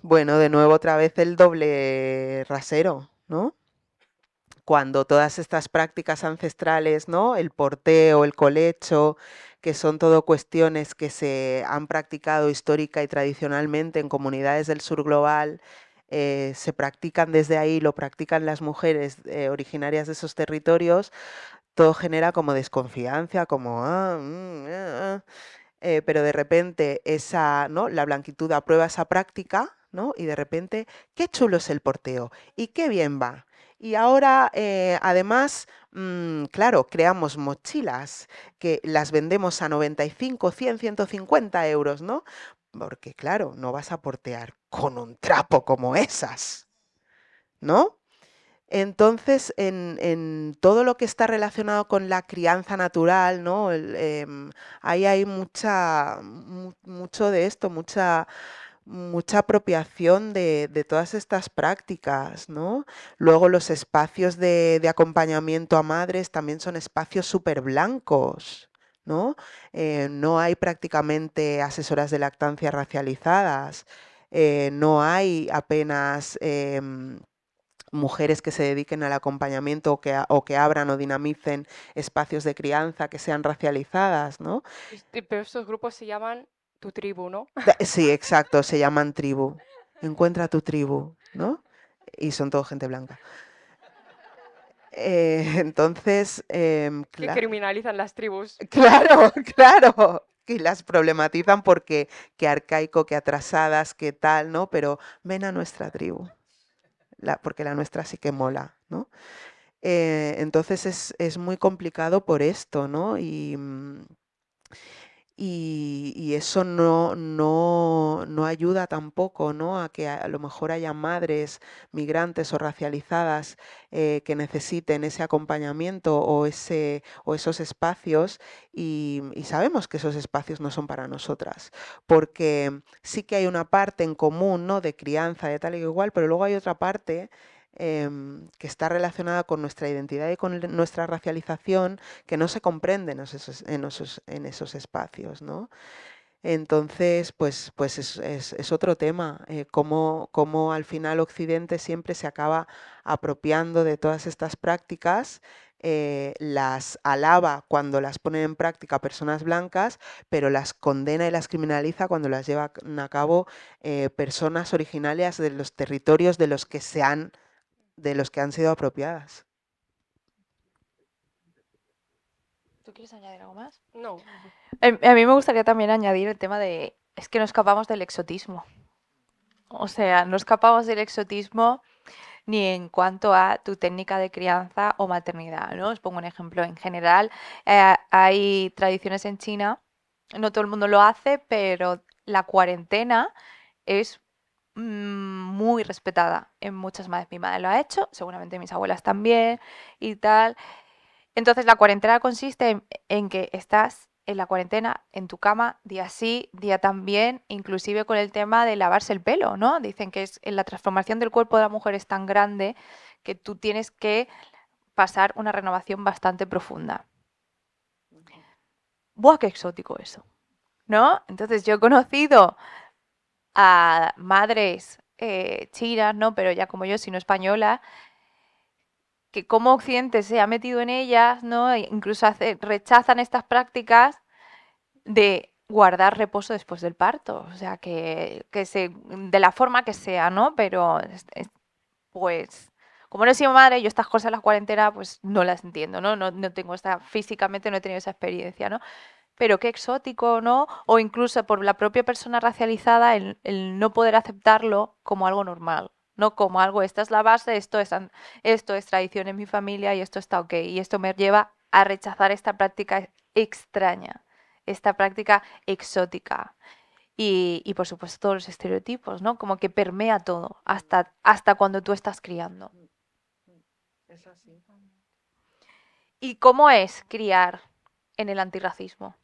Bueno, de nuevo otra vez el doble rasero, ¿no? Cuando todas estas prácticas ancestrales, ¿no? El porteo, el colecho, que son todo cuestiones que se han practicado histórica y tradicionalmente en comunidades del sur global, eh, se practican desde ahí, lo practican las mujeres eh, originarias de esos territorios, todo genera como desconfianza, como... Ah, mm, ah, ah", eh, pero de repente esa, ¿no? la blanquitud aprueba esa práctica ¿no? y de repente, qué chulo es el porteo y qué bien va. Y ahora, además, Mm, claro, creamos mochilas que las vendemos a 95, 100, 150 euros, ¿no? Porque claro, no vas a portear con un trapo como esas, ¿no? Entonces, en, todo lo que está relacionado con la crianza natural, ¿no? Em, ahí hay mucha, mucho de esto, mucha mucha apropiación de, todas estas prácticas, ¿no? Luego los espacios de, acompañamiento a madres también son espacios súper blancos, ¿no? Eh, no hay prácticamente asesoras de lactancia racializadas, eh, no hay apenas... Em, mujeres que se dediquen al acompañamiento o que, o que abran o dinamicen espacios de crianza que sean racializadas, ¿no? Este, pero estos grupos se llaman tu tribu, ¿no? Sí, exacto, se llaman tribu. Encuentra tu tribu, ¿no? Y son todo gente blanca. Eh, entonces, claro. Em, que criminalizan las tribus. Claro, claro. Y las problematizan porque qué arcaico, qué atrasadas, qué tal, ¿no? Pero ven a nuestra tribu, la, porque la nuestra sí que mola, ¿no? Eh, entonces es, es, muy complicado por esto, ¿no? Y. Mm, y, eso no, ayuda tampoco ¿no? a que a lo mejor haya madres migrantes o racializadas eh, que necesiten ese acompañamiento o, ese, o esos espacios y, sabemos que esos espacios no son para nosotras, porque sí que hay una parte en común ¿no? de crianza, de tal y igual, pero luego hay otra parte Em, que está relacionada con nuestra identidad y con nuestra racialización, que no se comprende en esos, en esos, espacios. ¿no? Entonces, pues, pues es, es, otro tema, eh, cómo, cómo, al final Occidente siempre se acaba apropiando de todas estas prácticas, eh, las alaba cuando las ponen en práctica personas blancas, pero las condena y las criminaliza cuando las llevan a cabo eh, personas originarias de los territorios de los que se han de los que han sido apropiadas. ¿Tú quieres añadir algo más? No. Em, a mí me gustaría también añadir el tema de, es que no escapamos del exotismo. O sea, no escapamos del exotismo ni en cuanto a tu técnica de crianza o maternidad. ¿no? Os pongo un ejemplo. En general, eh, hay tradiciones en China, no todo el mundo lo hace, pero la cuarentena es Mm, muy respetada en muchas madres. Mi madre lo ha hecho, seguramente mis abuelas también y tal. Entonces la cuarentena consiste en, que estás en la cuarentena, en tu cama, día sí, día también, inclusive con el tema de lavarse el pelo, ¿no? Dicen que es, la transformación del cuerpo de la mujer es tan grande que tú tienes que pasar una renovación bastante profunda. ¡Buah, qué exótico eso! ¿No? Entonces yo he conocido a madres eh, chinas, ¿no? Pero ya como yo, sino española que como Occidente se ha metido en ellas, ¿no? E incluso rechazan estas prácticas de guardar reposo después del parto, o sea, que, se, de la forma que sea, ¿no? Pero, pues, como no he sido madre, yo estas cosas las la cuarentena, pues, no las entiendo, ¿no? No, no tengo esta, físicamente no he tenido esa experiencia, ¿no? pero qué exótico, ¿no? O incluso por la propia persona racializada, el, no poder aceptarlo como algo normal, no como algo, esta es la base, esto es, esto es tradición en mi familia y esto está ok. Y esto me lleva a rechazar esta práctica extraña, esta práctica exótica. Y, por supuesto todos los estereotipos, ¿no? Como que permea todo, hasta, hasta cuando tú estás criando. Mm, mm, es así. ¿Y cómo es criar en el antirracismo?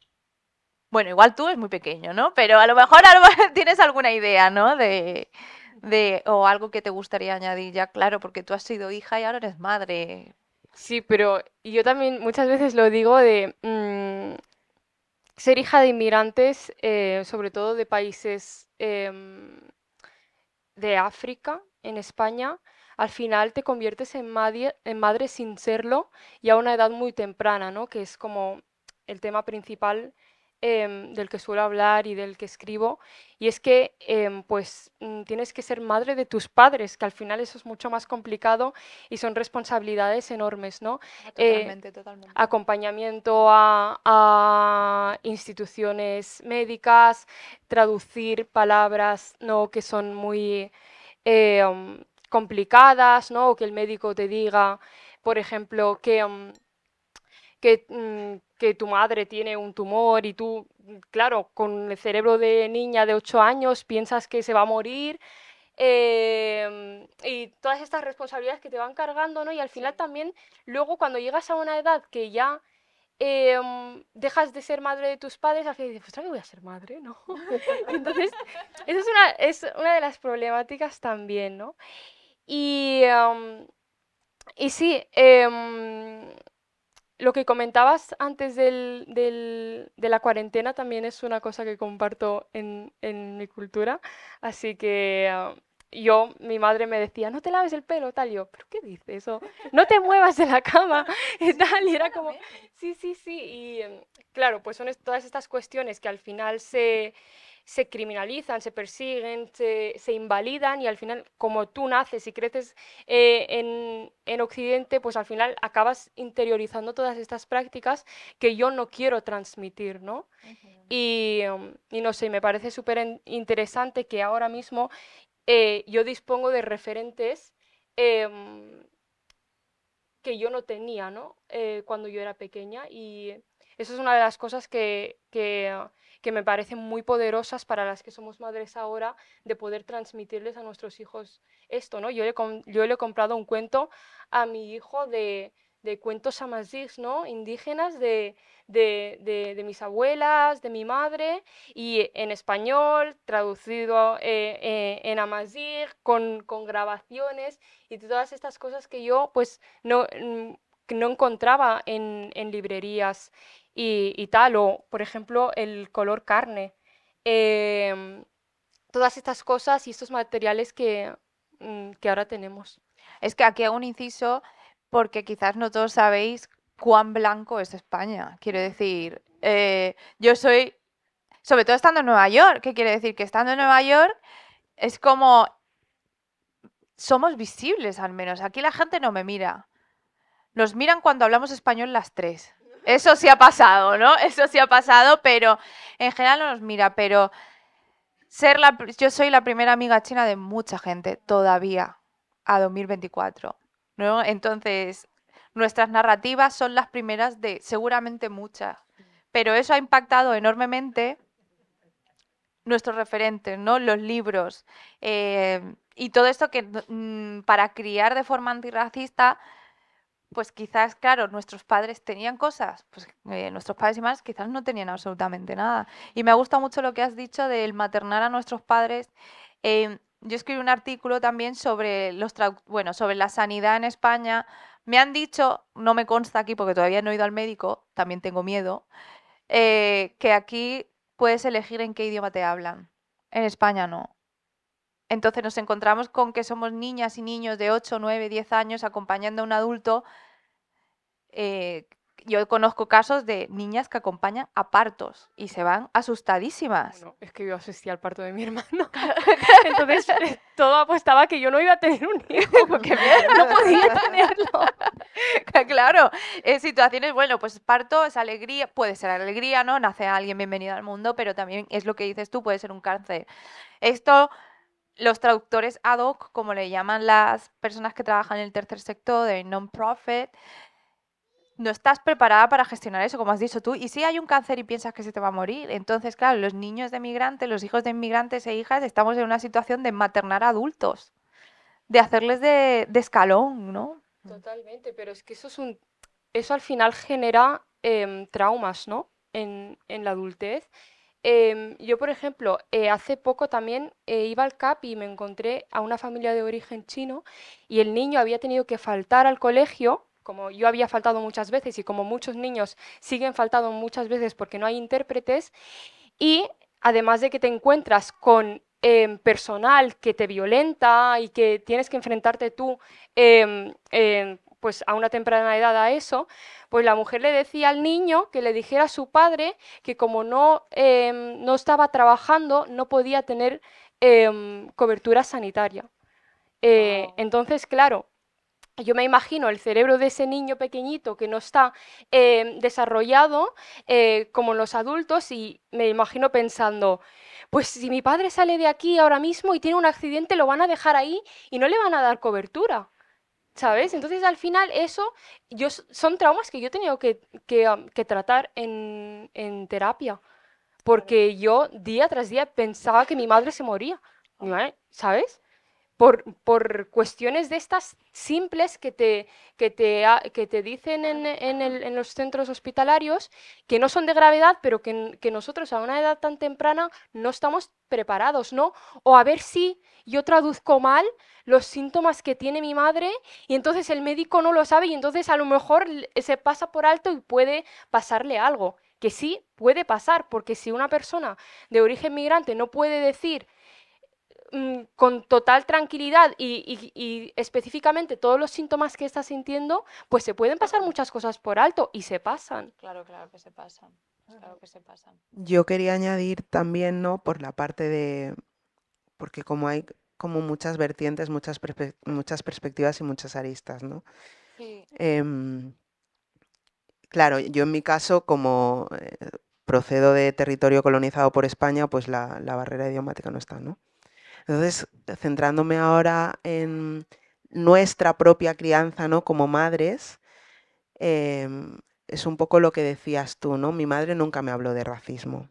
Bueno, igual tú es muy pequeño, ¿no? Pero a lo mejor, tienes alguna idea, ¿no? De, o algo que te gustaría añadir ya, claro, porque tú has sido hija y ahora eres madre. Sí, pero yo también muchas veces lo digo de mm, ser hija de inmigrantes, eh, sobre todo de países em, de África, en España, al final te conviertes en madre, en madre sin serlo y a una edad muy temprana, ¿no? Que es como el tema principal Em, del que suelo hablar y del que escribo, y es que em, pues mm, tienes que ser madre de tus padres, que al final eso es mucho más complicado y son responsabilidades enormes, ¿no? Ah, eh, totalmente, totalmente. Acompañamiento a, instituciones médicas, traducir palabras ¿no? que son muy em, complicadas, ¿no? O que el médico te diga, por ejemplo, que... Mm, que, tu madre tiene un tumor y tú, claro, con el cerebro de niña de 8 años piensas que se va a morir. Em, y todas estas responsabilidades que te van cargando, ¿no? Y al final también, luego cuando llegas a una edad que ya em, dejas de ser madre de tus padres, al final dices, ostras, pues, que voy a ser madre, ¿no? Entonces, esa es una, de las problemáticas también, ¿no? Y, em, y sí, lo que comentabas antes de la cuarentena también es una cosa que comparto en, mi cultura, así que ah, yo, mi madre me decía, no te laves el pelo, tal, y yo, pero ¿qué dices eso? No te muevas de la cama, y tal, y era como, sí, sí, sí, y em, claro, pues son todas estas cuestiones que al final se, se criminalizan, se persiguen, se, invalidan y al final, como tú naces y creces eh, en, Occidente, pues al final acabas interiorizando todas estas prácticas que yo no quiero transmitir, ¿no? y, no sé, me parece súper interesante que ahora mismo eh, yo dispongo de referentes em, que yo no tenía, ¿no? Eh, cuando yo era pequeña y esa es una de las cosas ah, que, me parecen muy poderosas para las que somos madres ahora, de poder transmitirles a nuestros hijos esto, ¿no? Yo le, yo le he comprado un cuento a mi hijo de, cuentos amazigh, ¿no? Indígenas de, mis abuelas, de mi madre, y en español, traducido eh, eh, en amazigh, con, grabaciones y todas estas cosas que yo, pues, no, no encontraba en librerías y, tal, o por ejemplo el color carne. Em, todas estas cosas y estos materiales mm, que, ahora tenemos. Es que aquí hago un inciso porque quizás no todos sabéis cuán blanco es España. Quiero decir, eh, yo soy, sobre todo estando en Nueva York, ¿qué quiere decir? Que estando en Nueva York es como, somos visibles al menos. Aquí la gente no me mira. Nos miran cuando hablamos español las tres. Eso sí ha pasado, ¿no? Eso sí ha pasado, pero en general no nos mira, pero ser la, yo soy la primera amiga china de mucha gente todavía a 2024, ¿no? Entonces, nuestras narrativas son las primeras de seguramente muchas, pero eso ha impactado enormemente nuestros referentes, ¿no? Los libros eh, y todo esto que mm, para criar de forma antirracista pues quizás, claro, nuestros padres tenían cosas, pues eh, nuestros padres y madres quizás no tenían absolutamente nada. Y me gusta mucho lo que has dicho del maternar a nuestros padres. Em, yo escribí un artículo también sobre, los bueno, sobre la sanidad en España. Me han dicho, no me consta aquí porque todavía no he ido al médico, también tengo miedo, eh, que aquí puedes elegir en qué idioma te hablan. En España no. Entonces nos encontramos con que somos niñas y niños de 8, 9, 10 años acompañando a un adulto eh, yo conozco casos de niñas que acompañan a partos y se van asustadísimas. Bueno, es que yo asistí al parto de mi hermano. Entonces eh, todo apostaba que yo no iba a tener un hijo porque no podía tenerlo. claro, en situaciones, bueno, pues parto es alegría, puede ser alegría, ¿no? Nace alguien bienvenido al mundo, pero también es lo que dices tú, puede ser un cáncer. Esto los traductores ad hoc, como le llaman las personas que trabajan en el tercer sector de non-profit, no estás preparada para gestionar eso, como has dicho tú. Y si hay un cáncer y piensas que se te va a morir, entonces, claro, los niños de migrantes, los hijos de inmigrantes e hijas, estamos en una situación de maternar adultos, de hacerles de, escalón, ¿no? Totalmente, pero es que eso es un... Eso al final genera em, traumas, ¿no? En, la adultez. Em, yo, por ejemplo, eh, hace poco también eh, iba al CAP y me encontré a una familia de origen chino y el niño había tenido que faltar al colegio como yo había faltado muchas veces y como muchos niños siguen faltando muchas veces porque no hay intérpretes, y además de que te encuentras con em, personal que te violenta y que tienes que enfrentarte tú em, em, pues a una temprana edad a eso, pues la mujer le decía al niño que le dijera a su padre que como no, no estaba trabajando no podía tener cobertura sanitaria. Eh, entonces, claro, yo me imagino el cerebro de ese niño pequeñito que no está em, desarrollado eh, como los adultos y me imagino pensando, pues si mi padre sale de aquí ahora mismo y tiene un accidente, lo van a dejar ahí y no le van a dar cobertura. ¿Sabes? Entonces al final eso son traumas que yo he tenido que, tratar en, terapia, porque yo día tras día pensaba que mi madre se moría, ¿sabes? por, cuestiones de estas simples que te, que te, dicen en, los centros hospitalarios, que no son de gravedad, pero que, que, nosotros a una edad tan temprana no estamos preparados, ¿no? O a ver si yo traduzco mal los síntomas que tiene mi madre y entonces el médico no lo sabe y entonces a lo mejor se pasa por alto y puede pasarle algo, que sí puede pasar, porque si una persona de origen migrante no puede decir Mm, con total tranquilidad y, específicamente todos los síntomas que estás sintiendo, pues se pueden pasar muchas cosas por alto y se pasan. Claro, claro que se pasan. Yo quería añadir también, ¿no? Por la parte de. Porque como hay como muchas vertientes, muchas, perspectivas y muchas aristas, ¿no? Sí. Em, claro, yo en mi caso, como eh, procedo de territorio colonizado por España, pues la barrera idiomática no está, ¿no? Entonces, centrándome ahora en nuestra propia crianza, ¿no? Como madres, em, es un poco lo que decías tú, ¿no? Mi madre nunca me habló de racismo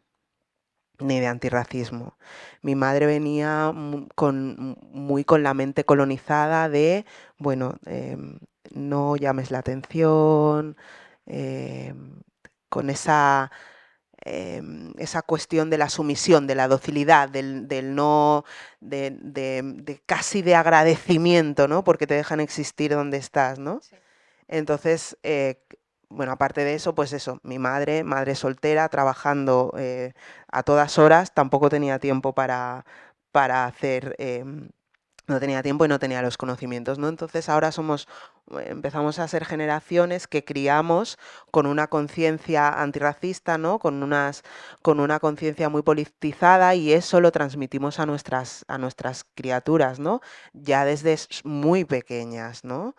ni de antirracismo. Mi madre venía con, muy con la mente colonizada de, bueno, em, no llames la atención, em, con esa Em, esa cuestión de la sumisión, de la docilidad, del, no, de, casi de agradecimiento, ¿no? Porque te dejan existir donde estás, ¿no? Entonces, eh, bueno, aparte de eso, pues eso, mi madre, madre soltera, trabajando eh, a todas horas, tampoco tenía tiempo para, para hacer, em, no tenía tiempo y no tenía los conocimientos, ¿no? Entonces ahora somos empezamos a ser generaciones que criamos con una conciencia antirracista, ¿no? con, unas, con una conciencia muy politizada y eso lo transmitimos a nuestras, a nuestras criaturas, ¿no? ya desde muy pequeñas. ¿no?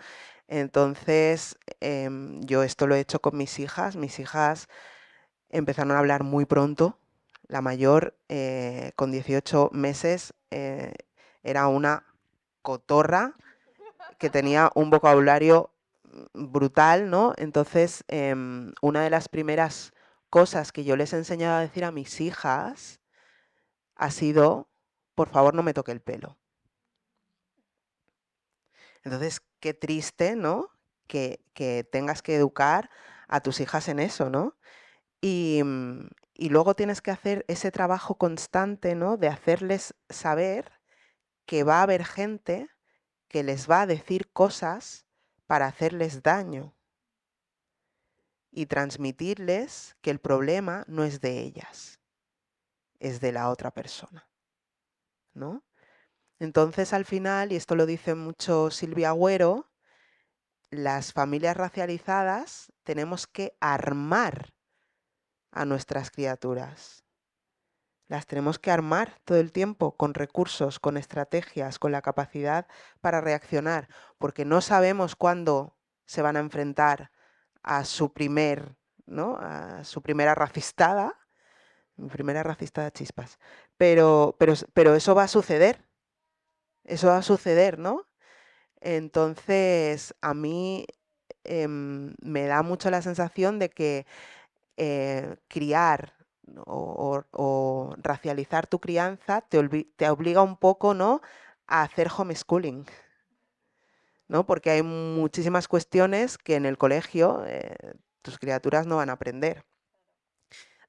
Entonces, em, yo esto lo he hecho con mis hijas. Mis hijas empezaron a hablar muy pronto. La mayor, eh, con 18 meses, eh, era una cotorra que tenía un vocabulario mm, brutal, ¿no? Entonces, em, una de las primeras cosas que yo les he enseñado a decir a mis hijas ha sido, por favor, no me toque el pelo. Entonces, qué triste, ¿no? Que, tengas que educar a tus hijas en eso, ¿no? Y, mm, y, luego tienes que hacer ese trabajo constante, ¿no? De hacerles saber que va a haber gente que les va a decir cosas para hacerles daño y transmitirles que el problema no es de ellas, es de la otra persona. ¿No? Entonces, al final, y esto lo dice mucho Silvia Agüero, las familias racializadas tenemos que armar a nuestras criaturas. Las tenemos que armar todo el tiempo con recursos, con estrategias, con la capacidad para reaccionar, porque no sabemos cuándo se van a enfrentar a su primer, ¿no? A su primera racistada, mi primera racistada chispas. Pero, pero, pero eso va a suceder. Eso va a suceder, ¿no? Entonces, a mí em, me da mucho la sensación de que eh, criar o, racializar tu crianza te, obliga un poco ¿no? a hacer homeschooling. ¿no? Porque hay muchísimas cuestiones que en el colegio eh, tus criaturas no van a aprender.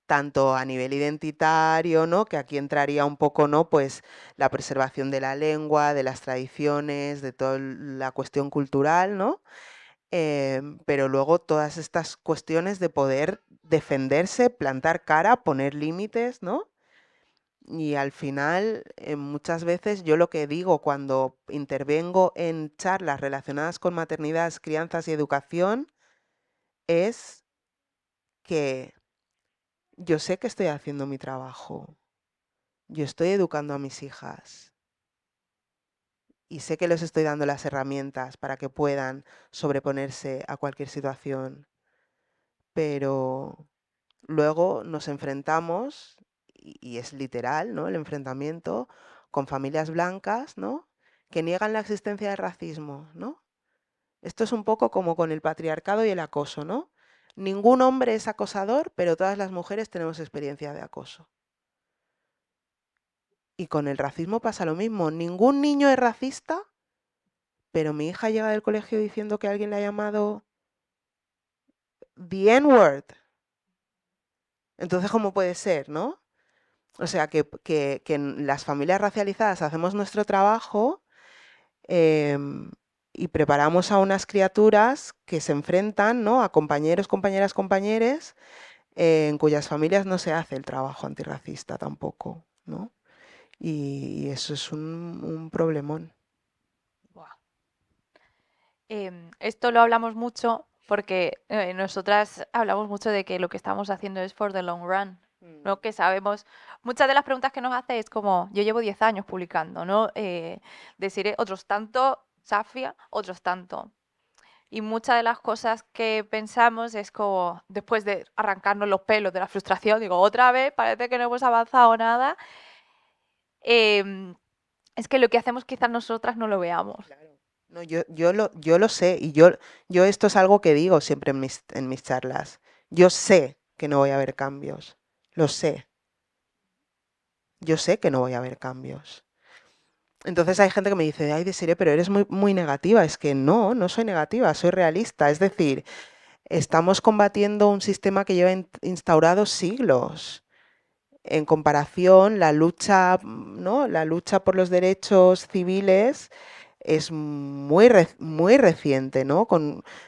Tanto a nivel identitario, ¿no? Que aquí entraría un poco, ¿no? Pues la preservación de la lengua, de las tradiciones, de toda la cuestión cultural, ¿no? Em, pero luego todas estas cuestiones de poder defenderse, plantar cara, poner límites, ¿no? Y al final, eh, muchas veces yo lo que digo cuando intervengo en charlas relacionadas con maternidad, crianzas y educación es que yo sé que estoy haciendo mi trabajo, yo estoy educando a mis hijas, y sé que les estoy dando las herramientas para que puedan sobreponerse a cualquier situación, pero luego nos enfrentamos, y es literal, ¿no? El enfrentamiento con familias blancas, ¿no? Que niegan la existencia de racismo, ¿no? Esto es un poco como con el patriarcado y el acoso, ¿no? Ningún hombre es acosador, pero todas las mujeres tenemos experiencia de acoso. Y con el racismo pasa lo mismo. Ningún niño es racista, pero mi hija llega del colegio diciendo que alguien le ha llamado the N-word. Entonces, ¿cómo puede ser, no? O sea, que, en las familias racializadas hacemos nuestro trabajo em, y preparamos a unas criaturas que se enfrentan ¿no? a compañeros, compañeras, compañeres, en cuyas familias no se hace el trabajo antirracista tampoco, ¿no? Y, eso es un, problemón. Em, esto lo hablamos mucho porque eh, nosotras hablamos mucho de que lo que estamos haciendo es for the long run, lo mm. Que sabemos, muchas de las preguntas que nos hace es como, yo llevo 10 años publicando, ¿no? Eh, decir eh, otros tanto, Safia, otros tanto. Y muchas de las cosas que pensamos es como, después de arrancarnos los pelos de la frustración, digo, otra vez, parece que no hemos avanzado nada, Em, es que lo que hacemos quizás nosotras no lo veamos. No, yo, yo, lo, yo lo sé y yo, yo esto es algo que digo siempre en mis, en mis charlas. Yo sé que no voy a haber cambios, lo sé. Yo sé que no voy a haber cambios. Entonces hay gente que me dice, ay, Desiree, pero eres muy, muy negativa. Es que no, no soy negativa, soy realista. Es decir, estamos combatiendo un sistema que lleva instaurado siglos en comparación, la lucha, ¿no? la lucha por los derechos civiles es muy, muy reciente, ¿no?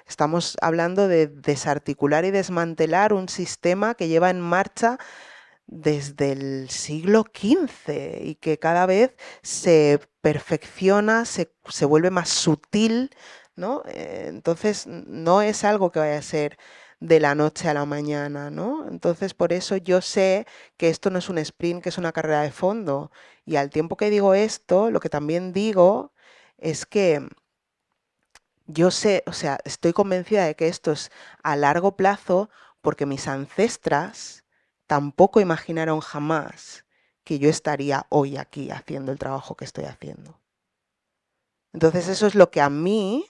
estamos hablando de desarticular y desmantelar un sistema que lleva en marcha desde el siglo XV y que cada vez se perfecciona, se, vuelve más sutil, ¿no? Eh, entonces no es algo que vaya a ser de la noche a la mañana, ¿no? Entonces, por eso yo sé que esto no es un sprint, que es una carrera de fondo. Y al tiempo que digo esto, lo que también digo es que yo sé, o sea, estoy convencida de que esto es a largo plazo porque mis ancestras tampoco imaginaron jamás que yo estaría hoy aquí haciendo el trabajo que estoy haciendo. Entonces eso es lo que a mí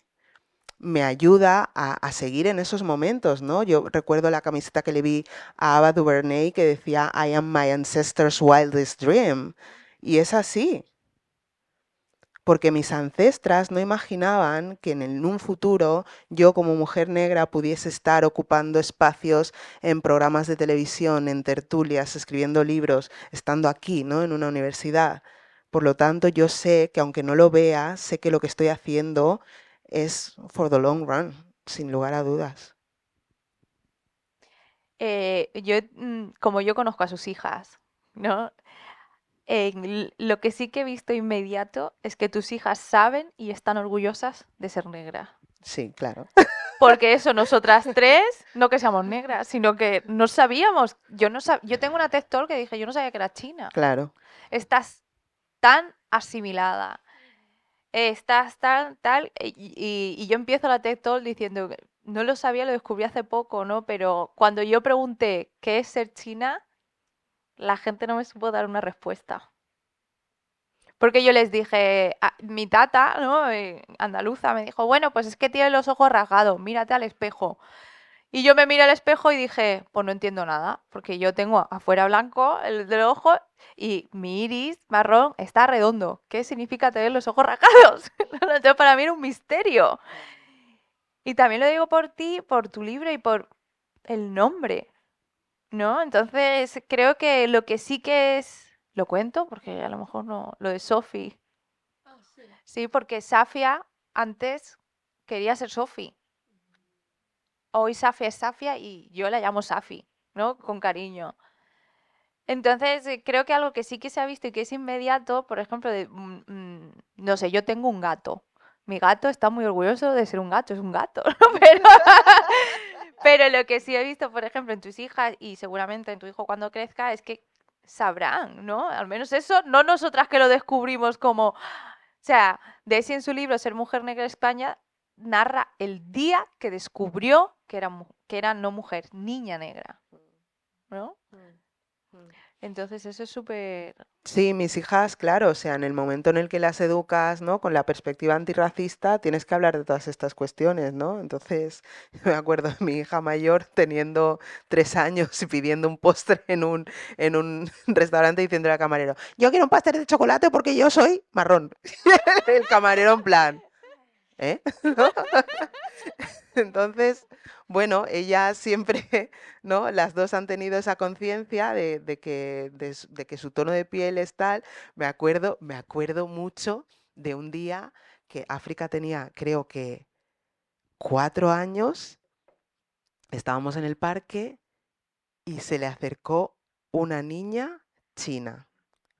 me ayuda a, seguir en esos momentos, ¿no? Yo recuerdo la camiseta que le vi a Ava DuVernay que decía I am my ancestors' wildest dream. Y es así. Porque mis ancestras no imaginaban que en un futuro yo como mujer negra pudiese estar ocupando espacios en programas de televisión, en tertulias, escribiendo libros, estando aquí, ¿no? En una universidad. Por lo tanto, yo sé que aunque no lo vea, sé que lo que estoy haciendo es for the long run, sin lugar a dudas. Eh, yo, mm, como yo conozco a sus hijas, ¿no? Eh, lo que sí que he visto inmediato es que tus hijas saben y están orgullosas de ser negra. Sí, claro. Porque eso, nosotras tres, no que seamos negras, sino que no sabíamos. Yo no yo tengo una textor que dije, yo no sabía que era china. Claro. Estás tan asimilada, estás tal, tal, e, y, yo empiezo la Tech Talk diciendo, no lo sabía, lo descubrí hace poco, ¿no? Pero cuando yo pregunté qué es ser china, la gente no me supo dar una respuesta. Porque yo les dije, mi tata, ¿no? Eh, andaluza, me dijo, bueno, pues es que tiene los ojos rasgados, mírate al espejo. Y yo me miré al espejo y dije, pues no entiendo nada, porque yo tengo afuera blanco el del ojo y mi iris marrón está redondo. ¿Qué significa tener los ojos rajados? para mí era un misterio. Y también lo digo por ti, por tu libro y por el nombre, ¿no? Entonces creo que lo que sí que es, lo cuento, porque a lo mejor no, lo de Sophie. Ah, sí. porque Safia antes quería ser Sophie hoy Safia es Safia y yo la llamo Safi, ¿no? Con cariño. Entonces, eh, creo que algo que sí que se ha visto y que es inmediato, por ejemplo, mm, mm, no sé, yo tengo un gato. Mi gato está muy orgulloso de ser un gato, es un gato, pero, lo que sí he visto, por ejemplo, en tus hijas y seguramente en tu hijo cuando crezca, es que sabrán, ¿no? Al menos eso, no nosotras que lo descubrimos como, o sea, si en su libro Ser Mujer Negra en España narra el día que descubrió que era, que era no mujer, niña negra. ¿No? Entonces eso es súper... Sí, mis hijas, claro, o sea, en el momento en el que las educas, ¿no? Con la perspectiva antirracista, tienes que hablar de todas estas cuestiones, ¿no? Entonces, me acuerdo de mi hija mayor teniendo tres años y pidiendo un postre en un, en un restaurante diciendo al camarero, yo quiero un pastel de chocolate porque yo soy marrón. el camarero en plan. ¿eh? Entonces, bueno, ella siempre, ¿no? Las dos han tenido esa conciencia de, que, que su tono de piel es tal. Me acuerdo, me acuerdo mucho de un día que África tenía, creo que, cuatro años. Estábamos en el parque y se le acercó una niña china,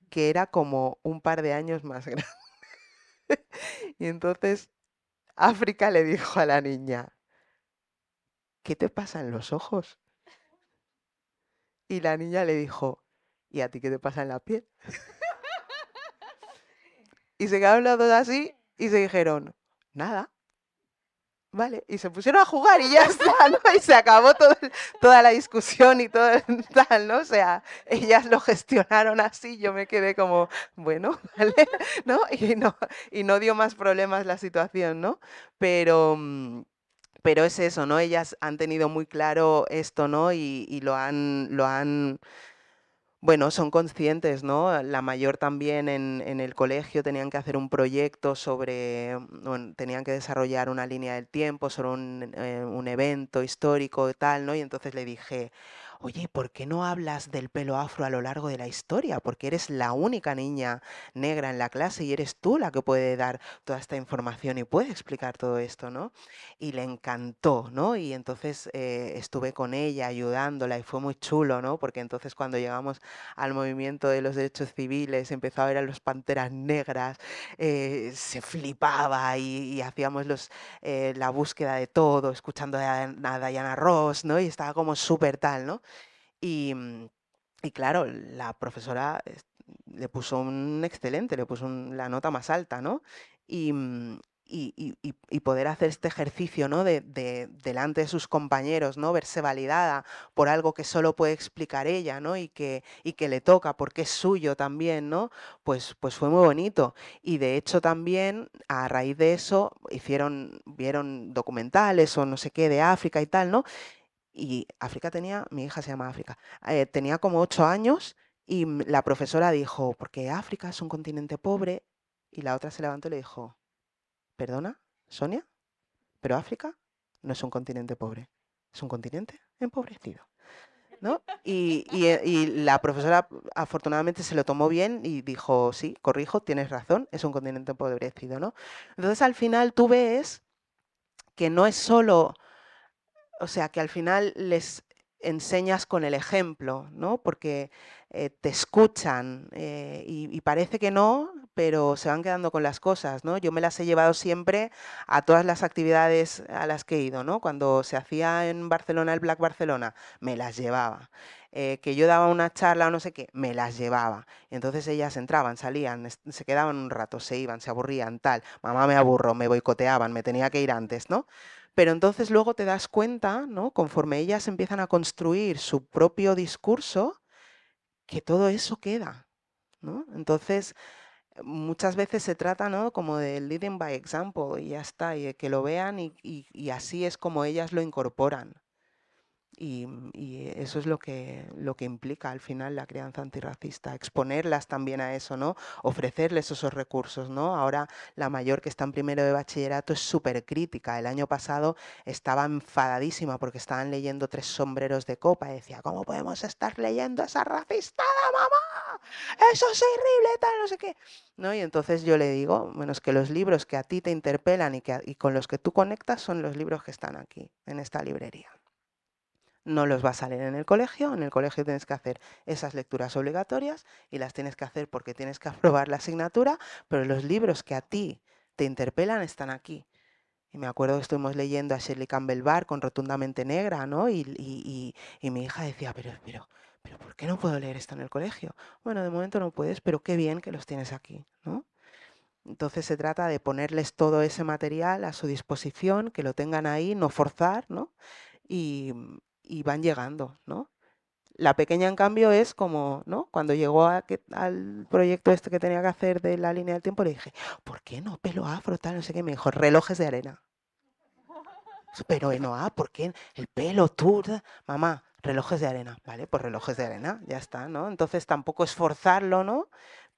que era como un par de años más grande. y entonces África le dijo a la niña, ¿qué te pasa en los ojos? Y la niña le dijo, ¿y a ti qué te pasa en la piel? y se quedaron las dos así y se dijeron, nada vale, y se pusieron a jugar y ya está, ¿no? Y se acabó toda la discusión y todo el tal, ¿no? O sea, ellas lo gestionaron así, yo me quedé como, bueno, ¿vale? ¿No? Y no, y no dio más problemas la situación, ¿no? Pero... Mm, pero es eso, ¿no? Ellas han tenido muy claro esto, ¿no? Y, y lo han, lo han bueno, son conscientes, ¿no? Eh, la mayor también en, el colegio tenían que hacer un proyecto sobre, mm, tenían que desarrollar una línea del tiempo sobre un, eh, un evento histórico y tal, ¿no? Y entonces le dije, oye, ¿por qué no hablas del pelo afro a lo largo de la historia? Porque eres la única niña negra en la clase y eres tú la que puede dar toda esta información y puede explicar todo esto, ¿no? Y le encantó, ¿no? Y entonces eh, estuve con ella ayudándola y fue muy chulo, ¿no? Porque entonces cuando llegamos al movimiento de los derechos civiles, empezó a ver a los panteras negras, eh, se flipaba y, hacíamos eh, la búsqueda de todo, escuchando a, a Diana Ross, ¿no? Y estaba como súper tal, ¿no? Mm, y, claro, la profesora le puso un excelente, le puso la nota más alta, ¿no? Mm, y, y, y, poder hacer este ejercicio ¿no? De, de, delante de sus compañeros, ¿no? verse validada por algo que solo puede explicar ella ¿no? y, que, y que le toca porque es suyo también, ¿no? pues, pues fue muy bonito. Y de hecho también a raíz de eso hicieron, vieron documentales o no sé qué de África y tal, ¿no? Y África tenía, mi hija se llama África, eh, tenía como ocho años y la profesora dijo, porque África es un continente pobre. Y la otra se levantó y le dijo, perdona, Sonia, pero África no es un continente pobre, es un continente empobrecido. ¿No? Y, eh, la profesora afortunadamente se lo tomó bien y dijo, sí, corrijo, tienes razón, es un continente empobrecido, ¿no? Entonces al final tú ves que no es solo o sea, que al final les enseñas con el ejemplo, ¿no? Porque eh, te escuchan eh, y, parece que no, pero se van quedando con las cosas, ¿no? Yo me las he llevado siempre a todas las actividades a las que he ido, ¿no? Cuando se hacía en Barcelona el Black Barcelona, me las llevaba. Eh, que yo daba una charla o no sé qué, me las llevaba. Entonces ellas entraban, salían, se quedaban un rato, se iban, se aburrían, tal. Mamá me aburro, me boicoteaban, me tenía que ir antes, ¿no? Pero entonces luego te das cuenta, ¿no? conforme ellas empiezan a construir su propio discurso, que todo eso queda. Entonces, muchas veces se trata como de leading by example y ya está, y que lo vean y así es como ellas lo incorporan. Y, eso es lo que, lo que implica al final la crianza antirracista, exponerlas también a eso, ¿no? Ofrecerles esos recursos, ¿no? Ahora la mayor que está en primero de bachillerato es súper crítica. El año pasado estaba enfadadísima porque estaban leyendo tres sombreros de copa y decía, ¿cómo podemos estar leyendo esa racistada, mamá? Eso es horrible, tal, no sé qué. ¿No? Y entonces yo le digo, menos que los libros que a ti te interpelan y con los que tú conectas son los libros que están aquí, en esta librería no los va a salir en el colegio. En el colegio tienes que hacer esas lecturas obligatorias y las tienes que hacer porque tienes que aprobar la asignatura, pero los libros que a ti te interpelan están aquí. Y me acuerdo que estuvimos leyendo a Shirley Campbell Bar con Rotundamente Negra, ¿no? Y, mi hija decía, pero, pero, pero ¿por qué no puedo leer esto en el colegio? Bueno, de momento no puedes, pero qué bien que los tienes aquí, ¿no? Entonces se trata de ponerles todo ese material a su disposición, que lo tengan ahí, no forzar, ¿no? Y, y van llegando, ¿no? La pequeña, en cambio, es como, ¿no? Cuando llegó a que, al proyecto este que tenía que hacer de la línea del tiempo, le dije, ¿por qué no pelo afro, tal, no sé qué? Me dijo, relojes de arena. Pero Enoa, ¿por qué el pelo, tú? Mamá, relojes de arena, ¿vale? Pues relojes de arena, ya está, ¿no? Entonces tampoco esforzarlo, ¿no?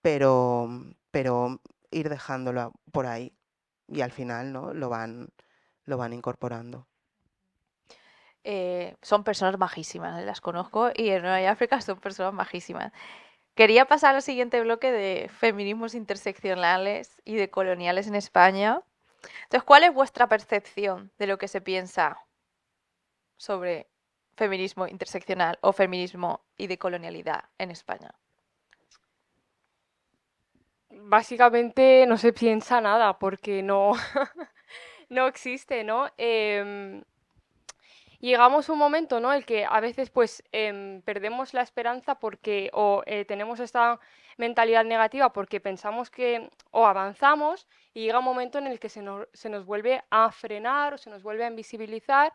Pero, pero ir dejándolo por ahí y al final, ¿no? Lo van, lo van incorporando. Eh, son personas majísimas, ¿eh? las conozco y en Nueva África son personas majísimas. Quería pasar al siguiente bloque de feminismos interseccionales y de coloniales en España. Entonces, ¿cuál es vuestra percepción de lo que se piensa sobre feminismo interseccional o feminismo y de colonialidad en España? Básicamente no se piensa nada porque no, no existe, ¿no? Em, llegamos a un momento, ¿no? El que a veces pues em, perdemos la esperanza porque o eh, tenemos esta mentalidad negativa porque pensamos que o avanzamos y llega un momento en el que se nos, vuelve a frenar o se nos vuelve a invisibilizar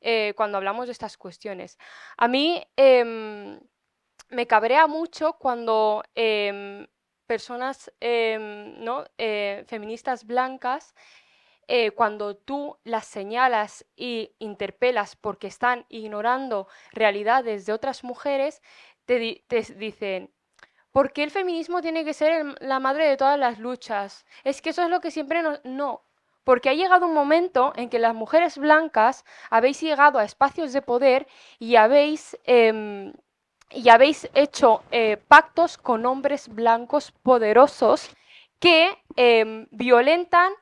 eh, cuando hablamos de estas cuestiones. A mí em, me cabrea mucho cuando em, personas ¿no? Eh, feministas blancas eh, cuando tú las señalas y interpelas porque están ignorando realidades de otras mujeres, te, dicen, ¿por qué el feminismo tiene que ser la madre de todas las luchas? Es que eso es lo que siempre nos... No, porque ha llegado un momento en que las mujeres blancas habéis llegado a espacios de poder y habéis... Em, y habéis hecho eh, pactos con hombres blancos poderosos que em, violentan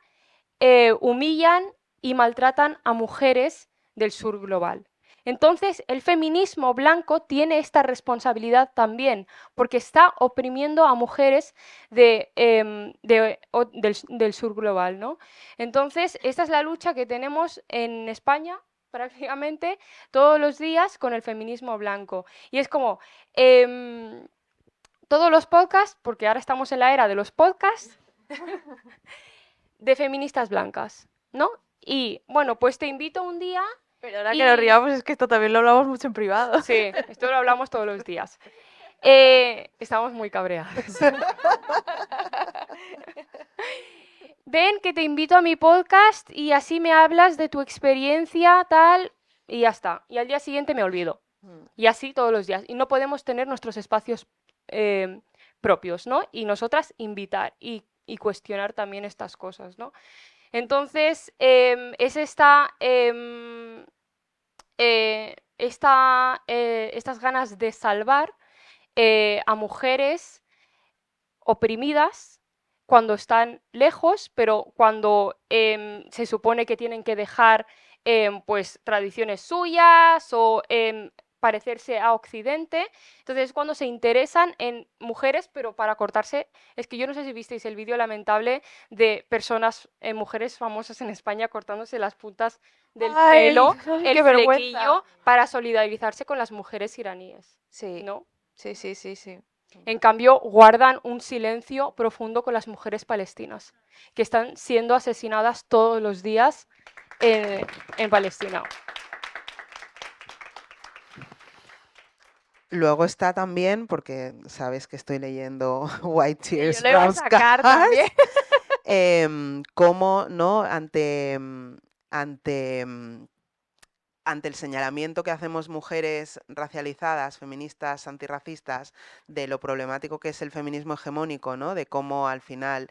eh, humillan y maltratan a mujeres del sur global. Entonces, el feminismo blanco tiene esta responsabilidad también, porque está oprimiendo a mujeres de, em, del, sur global. ¿no? Entonces, esta es la lucha que tenemos en España prácticamente todos los días con el feminismo blanco. Y es como, em, todos los podcasts, porque ahora estamos en la era de los podcasts, de feministas blancas, ¿no? Y bueno, pues te invito un día. Pero ahora que nos riamos, es que esto también lo hablamos mucho en privado. Sí, esto lo hablamos todos los días. Eh, estamos muy cabreadas. Ven que te invito a mi podcast y así me hablas de tu experiencia tal y ya está. Y al día siguiente me olvido. Mm. Y así todos los días. Y no podemos tener nuestros espacios eh, propios, ¿no? Y nosotras invitar y y cuestionar también estas cosas, ¿no? Entonces, em, es esta, em, eh, eh, estas ganas de salvar eh, a mujeres oprimidas cuando están lejos, pero cuando em, se supone que tienen que dejar pues tradiciones suyas o parecerse a Occidente. Entonces cuando se interesan en mujeres, pero para cortarse, es que yo no sé si visteis el vídeo lamentable de personas, eh, mujeres famosas en España cortándose las puntas del pelo, el flequillo, para solidarizarse con las mujeres iraníes. Sí. ¿No? Sí, sí, sí, sí. En cambio, guardan un silencio profundo con las mujeres palestinas, que están siendo asesinadas todos los días en, en Palestina. Luego está también, porque sabes que estoy leyendo White Tears, Brown em, cómo, ¿no? Ante, em, ante, em, ante el señalamiento que hacemos mujeres racializadas, feministas, antirracistas, de lo problemático que es el feminismo hegemónico, ¿no? De cómo al final...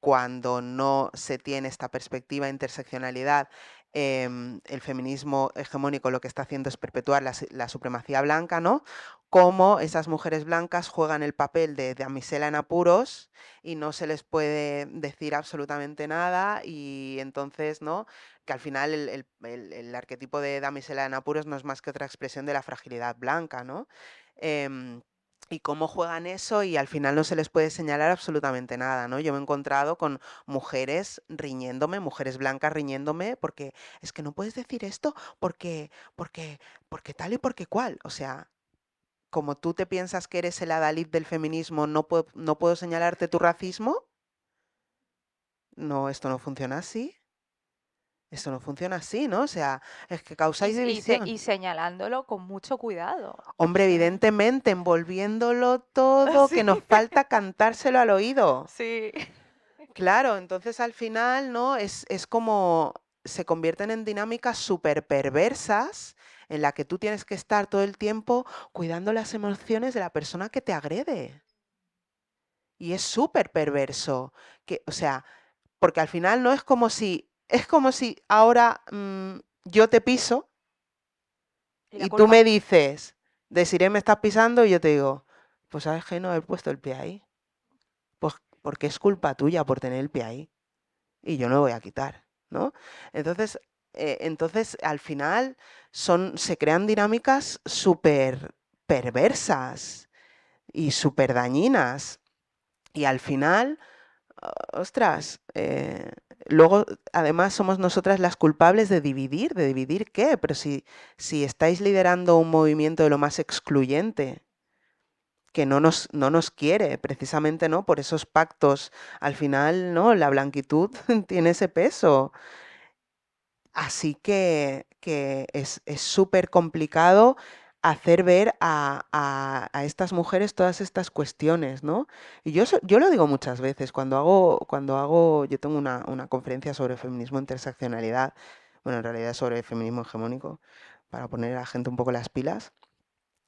cuando no se tiene esta perspectiva de interseccionalidad, Em, el feminismo hegemónico lo que está haciendo es perpetuar la, supremacía blanca, ¿no? Cómo esas mujeres blancas juegan el papel de damisela en apuros y no se les puede decir absolutamente nada y entonces, ¿no? Que al final el, arquetipo de damisela en apuros no es más que otra expresión de la fragilidad blanca, ¿no? Em, y cómo juegan eso y al final no se les puede señalar absolutamente nada, ¿no? Yo me he encontrado con mujeres riñéndome, mujeres blancas riñéndome porque es que no puedes decir esto porque porque porque tal y porque cual, o sea, como tú te piensas que eres el adalid del feminismo, no puedo, no puedo señalarte tu racismo. No, esto no funciona así. Eso no funciona así, ¿no? O sea, es que causáis división. Y, señalándolo con mucho cuidado. Hombre, evidentemente, envolviéndolo todo, que nos falta cantárselo al oído. Sí. Claro, entonces al final, ¿no? Es, es como se convierten en dinámicas súper perversas en la que tú tienes que estar todo el tiempo cuidando las emociones de la persona que te agrede. Y es súper perverso. Que, o sea, porque al final no es como si es como si ahora mm, yo te piso y, tú me dices, deciré me estás pisando y yo te digo, pues sabes que no he puesto el pie ahí. Pues porque es culpa tuya por tener el pie ahí. Y yo no lo voy a quitar, ¿no? Entonces, eh, entonces al final son, se crean dinámicas súper perversas y súper dañinas. Y al final, ostras, eh, Luego, además, somos nosotras las culpables de dividir. ¿De dividir qué? Pero si, si estáis liderando un movimiento de lo más excluyente, que no nos, no nos quiere, precisamente, ¿no? Por esos pactos. Al final, ¿no? La blanquitud tiene ese peso. Así que, que es súper complicado hacer ver a, estas mujeres todas estas cuestiones, ¿no? Y yo, yo lo digo muchas veces, cuando hago, cuando hago yo tengo una, conferencia sobre feminismo interseccionalidad, bueno, en realidad sobre feminismo hegemónico, para poner a la gente un poco las pilas.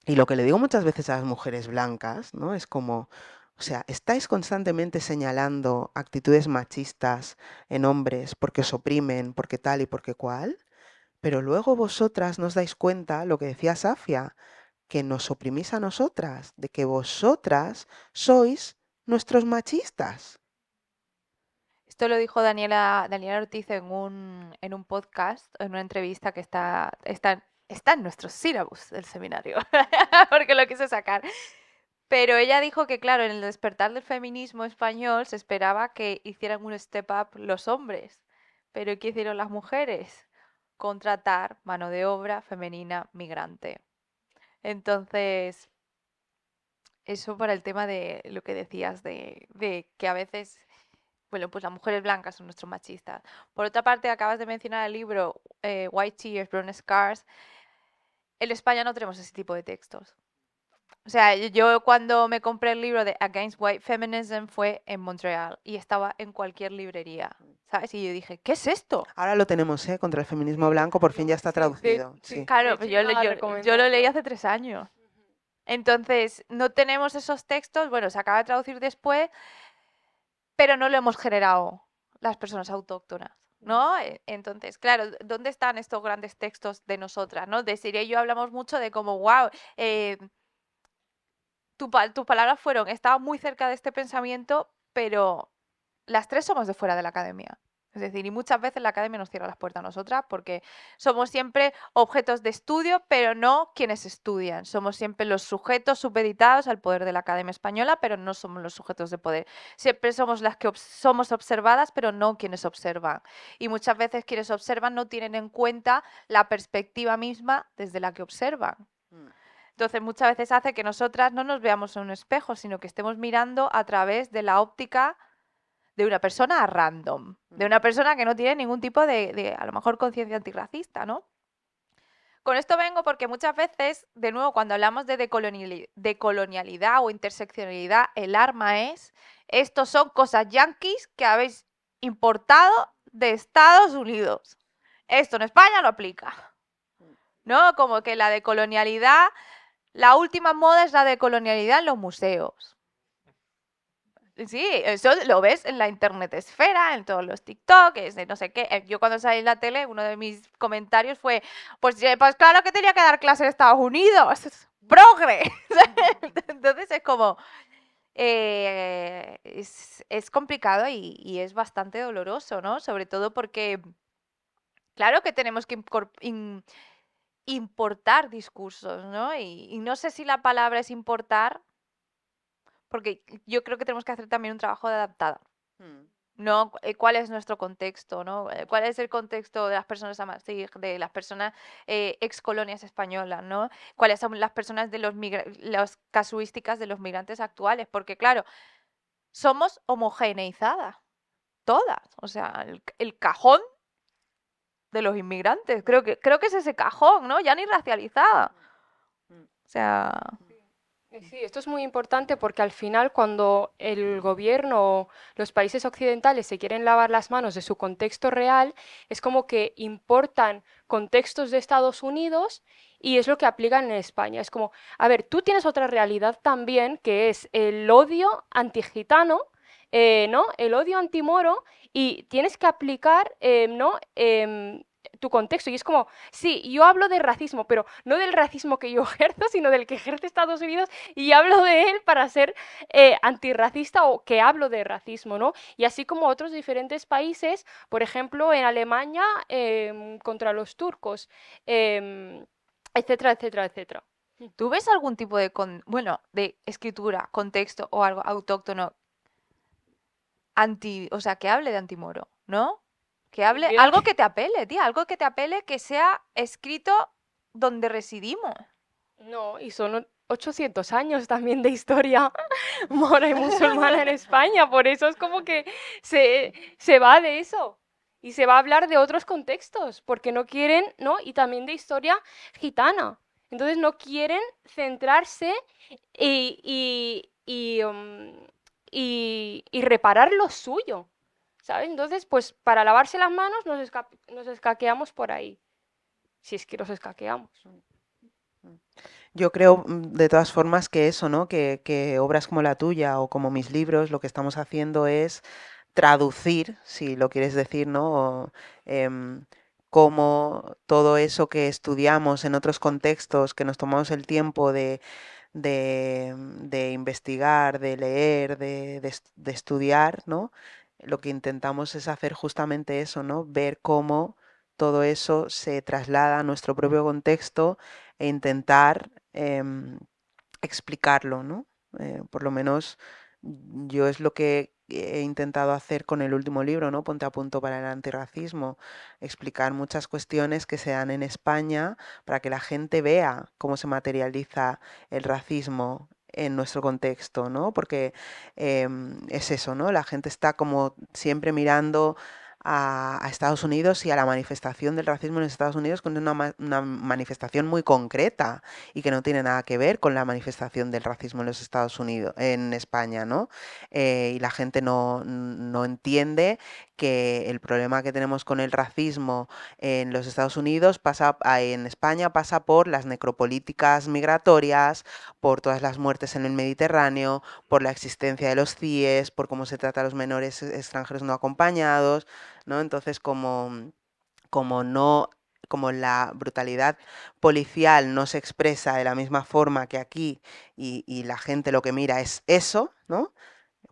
Y lo que le digo muchas veces a las mujeres blancas, ¿no? Es como, o sea, estáis constantemente señalando actitudes machistas en hombres porque os oprimen, porque tal y porque cual, pero luego vosotras nos dais cuenta lo que decía Safia, que nos oprimís a nosotras, de que vosotras sois nuestros machistas. Esto lo dijo Daniela, Daniela Ortiz en un, en un podcast, en una entrevista que está, está, está en nuestros sílabus del seminario, porque lo quise sacar. Pero ella dijo que, claro, en el despertar del feminismo español se esperaba que hicieran un step up los hombres. Pero ¿qué hicieron las mujeres? contratar mano de obra femenina migrante. Entonces, eso para el tema de lo que decías, de, que a veces, bueno, pues las mujeres blancas son nuestros machistas. Por otra parte, acabas de mencionar el libro eh, White Tears, Brown Scars. En España no tenemos ese tipo de textos. O sea, yo cuando me compré el libro de Against White Feminism fue en Montreal y estaba en cualquier librería, ¿sabes? Y yo dije, ¿qué es esto? Ahora lo tenemos, ¿eh? Contra el feminismo blanco, por fin ya está traducido. Sí, Claro, yo, lo leí hace tres años. Entonces, no tenemos esos textos, bueno, se acaba de traducir después, pero no lo hemos generado las personas autóctonas. ¿no? E, entonces, claro, ¿dónde están estos grandes textos de nosotras? ¿no? De Siria y yo hablamos mucho de cómo wow, eh, tu, tus palabras fueron, estaba muy cerca de este pensamiento, pero las tres somos de fuera de la academia. Es decir, y muchas veces la academia nos cierra las puertas a nosotras porque somos siempre objetos de estudio, pero no quienes estudian. Somos siempre los sujetos supeditados al poder de la academia española, pero no somos los sujetos de poder. Siempre somos las que somos observadas, pero no quienes observan. Y muchas veces quienes observan no tienen en cuenta la perspectiva misma desde la que observan. Mm. Entonces muchas veces hace que nosotras no nos veamos en un espejo, sino que estemos mirando a través de la óptica de una persona random, de mm. una persona que no tiene ningún tipo de, a lo mejor, conciencia antirracista, ¿no? Con esto vengo porque muchas veces, de nuevo, cuando hablamos de decolonialidad, o interseccionalidad, el arma es, estos son cosas yanquis que habéis importado de Estados Unidos. Esto en España lo aplica. Mm. ¿No? Como que la decolonialidad la última moda es la de colonialidad en los museos. Sí, eso lo ves en la internet esfera, en todos los TikToks, no sé qué. Eh, yo cuando salí en la tele, uno de mis comentarios fue, pues, pues claro que tenía que dar clase en Estados Unidos. Mm. ¡Progre! Entonces es como, eh, es, complicado y, es bastante doloroso, ¿no? Sobre todo porque, claro que tenemos que incorporar, importar discursos, ¿no? Y, no sé si la palabra es importar, porque yo creo que tenemos que hacer también un trabajo de adaptada. Mm. ¿no? Eh, ¿Cuál es nuestro contexto? ¿no? Eh, ¿Cuál es el contexto de las personas de las personas eh, excolonias españolas? ¿no? ¿Cuáles son las personas de los las casuísticas de los migrantes actuales? Porque claro, somos homogeneizadas, todas. O sea, el cajón de los inmigrantes. Creo que, creo que es ese cajón, ¿no? Ya ni racializada. Mm. O sea. Sí, esto es muy importante porque al final cuando el gobierno los países occidentales se quieren lavar las manos de su contexto real, es como que importan contextos de Estados Unidos y es lo que aplican en España. Es como, a ver, tú tienes otra realidad también que es el odio antigitano eh, ¿no? el odio antimoro y tienes que aplicar em, ¿no? Em, tu contexto. Y es como, sí, yo hablo de racismo, pero no del racismo que yo ejerzo, sino del que ejerce Estados Unidos y hablo de él para ser eh, antirracista o que hablo de racismo, ¿no? Y así como otros diferentes países, por ejemplo, en Alemania em, contra los turcos, etcétera, etcétera, etcétera. ¿Tú ves algún tipo de, bueno, de escritura, contexto o algo autóctono anti, o sea, que hable de antimoro, ¿no? Que hable algo que te apele, tía, algo que te apele que sea escrito donde residimos. No, y son 800 años también de historia mora y musulmana en España, por eso es como que se, se va de eso y se va a hablar de otros contextos, porque no quieren, ¿no? Y también de historia gitana. Entonces no quieren centrarse y, y, mm, y, reparar lo suyo. ¿Sabes? Entonces, pues para lavarse las manos nos, escaqueamos por ahí. Si es que nos escaqueamos. Yo creo, mm, de todas formas, que eso, ¿no? Que, obras como la tuya o como mis libros, lo que estamos haciendo es traducir, si lo quieres decir, ¿no? Em, cómo todo eso que estudiamos en otros contextos, que nos tomamos el tiempo de Mm, de, investigar, de leer, de, estudiar, ¿no? Lo que intentamos es hacer justamente eso, ¿no? Ver cómo todo eso se traslada a nuestro propio contexto e intentar em, explicarlo, ¿no? Eh, por lo menos mm, yo es lo que he intentado hacer con el último libro, ¿no? Ponte a punto para el antirracismo, explicar muchas cuestiones que se dan en España para que la gente vea cómo se materializa el racismo en nuestro contexto, ¿no? Porque em, es eso, ¿no? La gente está como siempre mirando a, Estados Unidos y a la manifestación del racismo en Estados Unidos con una, manifestación muy concreta y que no tiene nada que ver con la manifestación del racismo en los Estados Unidos, en España, ¿no? Eh, y la gente no, no entiende que el problema que tenemos con el racismo en los Estados Unidos pasa en España pasa por las necropolíticas migratorias, por todas las muertes en el Mediterráneo, por la existencia de los CIES, por cómo se trata a los menores extranjeros no acompañados. Entonces, como, como no como la brutalidad policial no se expresa de la misma forma que aquí y, la gente lo que mira es eso, ¿no?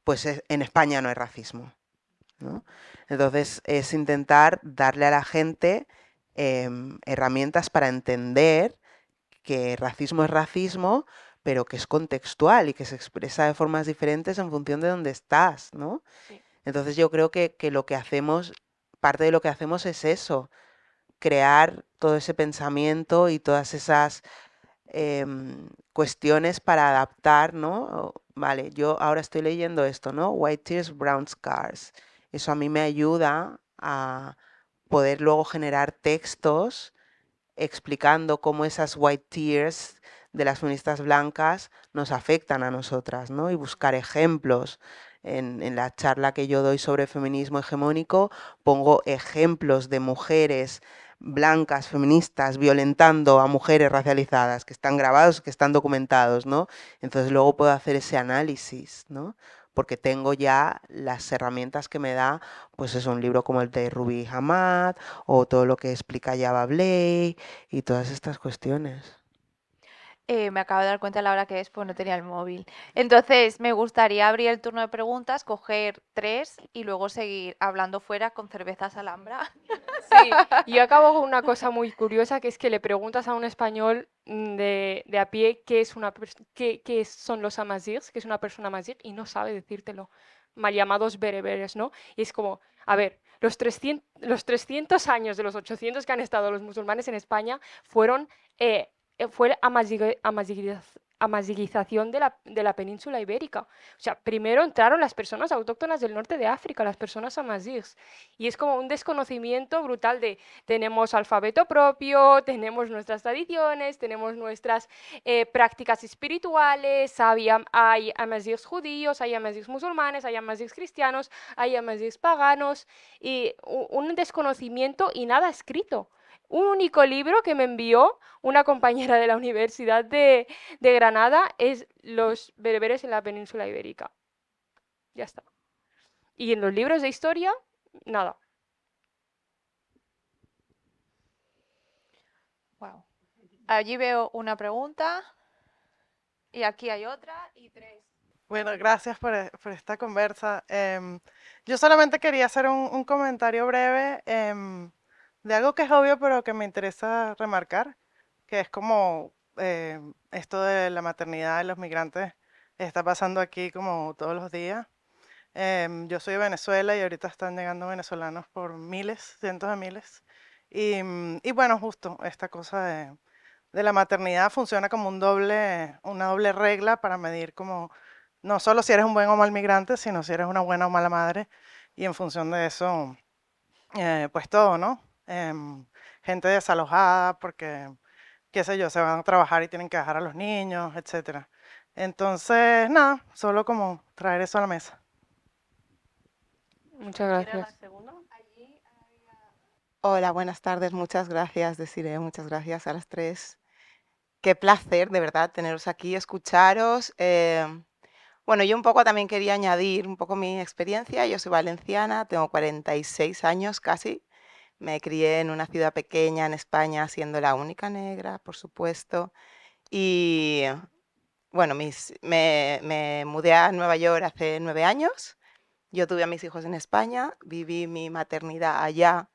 Pues en España no hay racismo. Entonces es intentar darle a la gente em, herramientas para entender que racismo es racismo, pero que es contextual y que se expresa de formas diferentes en función de dónde estás, ¿no? Sí. Entonces yo creo que, lo que hacemos, parte de lo que hacemos es eso, crear todo ese pensamiento y todas esas em, cuestiones para adaptar, ¿no? Vale, yo ahora estoy leyendo esto, ¿no? White Tears, Brown Scars. Eso a mí me ayuda a poder luego generar textos explicando cómo esas white tears de las feministas blancas nos afectan a nosotras, ¿no? Y buscar ejemplos en, la charla que yo doy sobre feminismo hegemónico, pongo ejemplos de mujeres blancas, feministas, violentando a mujeres racializadas, que están grabados, que están documentados, ¿no? Entonces luego puedo hacer ese análisis, ¿no? Porque tengo ya las herramientas que me da, pues es un libro como el de Ruby Hamad, o todo lo que explica Yaba Bley, y todas estas cuestiones. Eh, me acabo de dar cuenta a la hora que es, pues no tenía el móvil. Entonces, me gustaría abrir el turno de preguntas, coger tres y luego seguir hablando fuera con cervezas alhambra. Sí, yo acabo con una cosa muy curiosa, que es que le preguntas a un español mm, de, a pie qué, es una qué, qué son los amazirs, qué es una persona amazigh y no sabe decírtelo. Mal llamados bereberes, ¿no? Y es como, a ver, los 300, años de los 800 que han estado los musulmanes en España fueron... Eh, eh, fue la amazigización de la, península ibérica. O sea, primero entraron las personas autóctonas del norte de África, las personas amazigs. Y es como un desconocimiento brutal de tenemos alfabeto propio, tenemos nuestras tradiciones, tenemos nuestras eh, prácticas espirituales, hay, hay amazigs judíos, hay amazigs musulmanes, hay amazigs cristianos, hay amazigs paganos, y un desconocimiento y nada escrito un único libro que me envió una compañera de la Universidad de, Granada es Los berberes en la península ibérica. Ya está. Y en los libros de historia, nada. Wow. Allí veo una pregunta y aquí hay otra y tres. Bueno, gracias por, eh, esta conversa. Em, yo solamente quería hacer un, comentario breve. Em, de algo que es obvio pero que me interesa remarcar, que es como eh, esto de la maternidad de los migrantes está pasando aquí como todos los días. Em, yo soy de Venezuela y ahorita están llegando venezolanos por miles, cientos de miles. Y, mm, bueno, justo esta cosa de, la maternidad funciona como un doble, una doble regla para medir como no solo si eres un buen o mal migrante, sino si eres una buena o mala madre. Y en función de eso, eh, pues todo, ¿no? Em, gente desalojada porque, qué sé yo, se van a trabajar y tienen que dejar a los niños, etc. Entonces, nada, solo como traer eso a la mesa. Muchas gracias. Hola, buenas tardes, muchas gracias, deciré muchas gracias a las tres. Qué placer, de verdad, teneros aquí, escucharos. Em, bueno, yo un poco también quería añadir un poco mi experiencia. Yo soy valenciana, tengo 46 años casi. Me crié en una ciudad pequeña en España, siendo la única negra, por supuesto. Y bueno, me, mudé a Nueva York hace nueve años. Yo tuve a mis hijos en España, viví mi maternidad allá.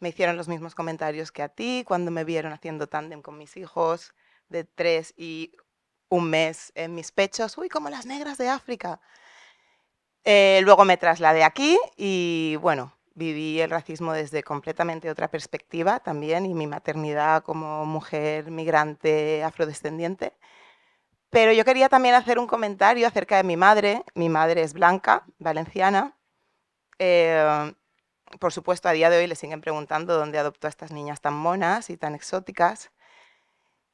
Me hicieron los mismos comentarios que a ti cuando me vieron haciendo tándem con mis hijos de tres y un mes en mis pechos, uy, como las negras de África. Eh, luego me trasladé aquí y bueno, viví el racismo desde completamente otra perspectiva también y mi maternidad como mujer migrante afrodescendiente. Pero yo quería también hacer un comentario acerca de mi madre. Mi madre es blanca, valenciana. Eh, por supuesto, a día de hoy le siguen preguntando dónde adoptó a estas niñas tan monas y tan exóticas.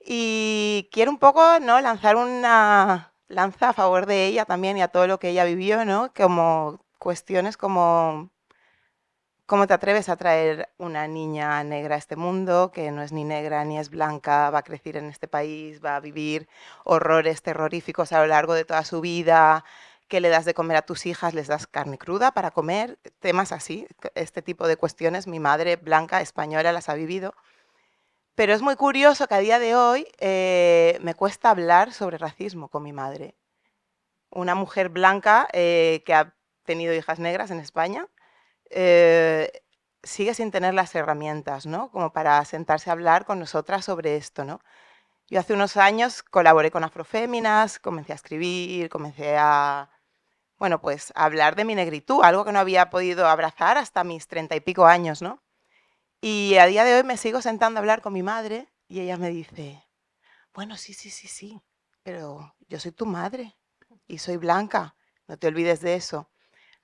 Y quiero un poco ¿no? lanzar una lanza a favor de ella también y a todo lo que ella vivió, ¿no? como cuestiones como ¿Cómo te atreves a traer una niña negra a este mundo que no es ni negra ni es blanca, va a crecer en este país, va a vivir horrores terroríficos a lo largo de toda su vida? ¿Qué le das de comer a tus hijas? ¿Les das carne cruda para comer? Temas así, este tipo de cuestiones mi madre blanca española las ha vivido. Pero es muy curioso que a día de hoy eh, me cuesta hablar sobre racismo con mi madre. Una mujer blanca eh, que ha tenido hijas negras en España eh, sigue sin tener las herramientas, ¿no? Como para sentarse a hablar con nosotras sobre esto, ¿no? Yo hace unos años colaboré con Afroféminas, comencé a escribir, comencé a, bueno, pues hablar de mi negritud, algo que no había podido abrazar hasta mis treinta y pico años, ¿no? Y a día de hoy me sigo sentando a hablar con mi madre y ella me dice, bueno, sí, sí, sí, sí, pero yo soy tu madre y soy blanca, no te olvides de eso.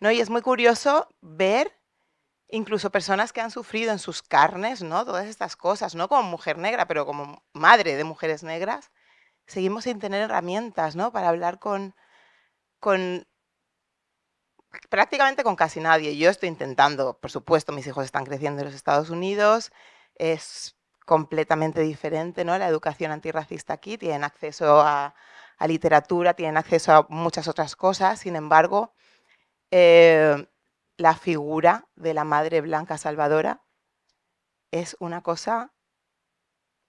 ¿no? Y es muy curioso ver incluso personas que han sufrido en sus carnes, ¿no? Todas estas cosas, no como mujer negra, pero como madre de mujeres negras, seguimos sin tener herramientas, ¿no? Para hablar con, con prácticamente con casi nadie. Yo estoy intentando, por supuesto, mis hijos están creciendo en los Estados Unidos, es completamente diferente, ¿no? La educación antirracista aquí, tienen acceso a, a literatura, tienen acceso a muchas otras cosas, sin embargo, eh, la figura de la Madre Blanca Salvadora es una cosa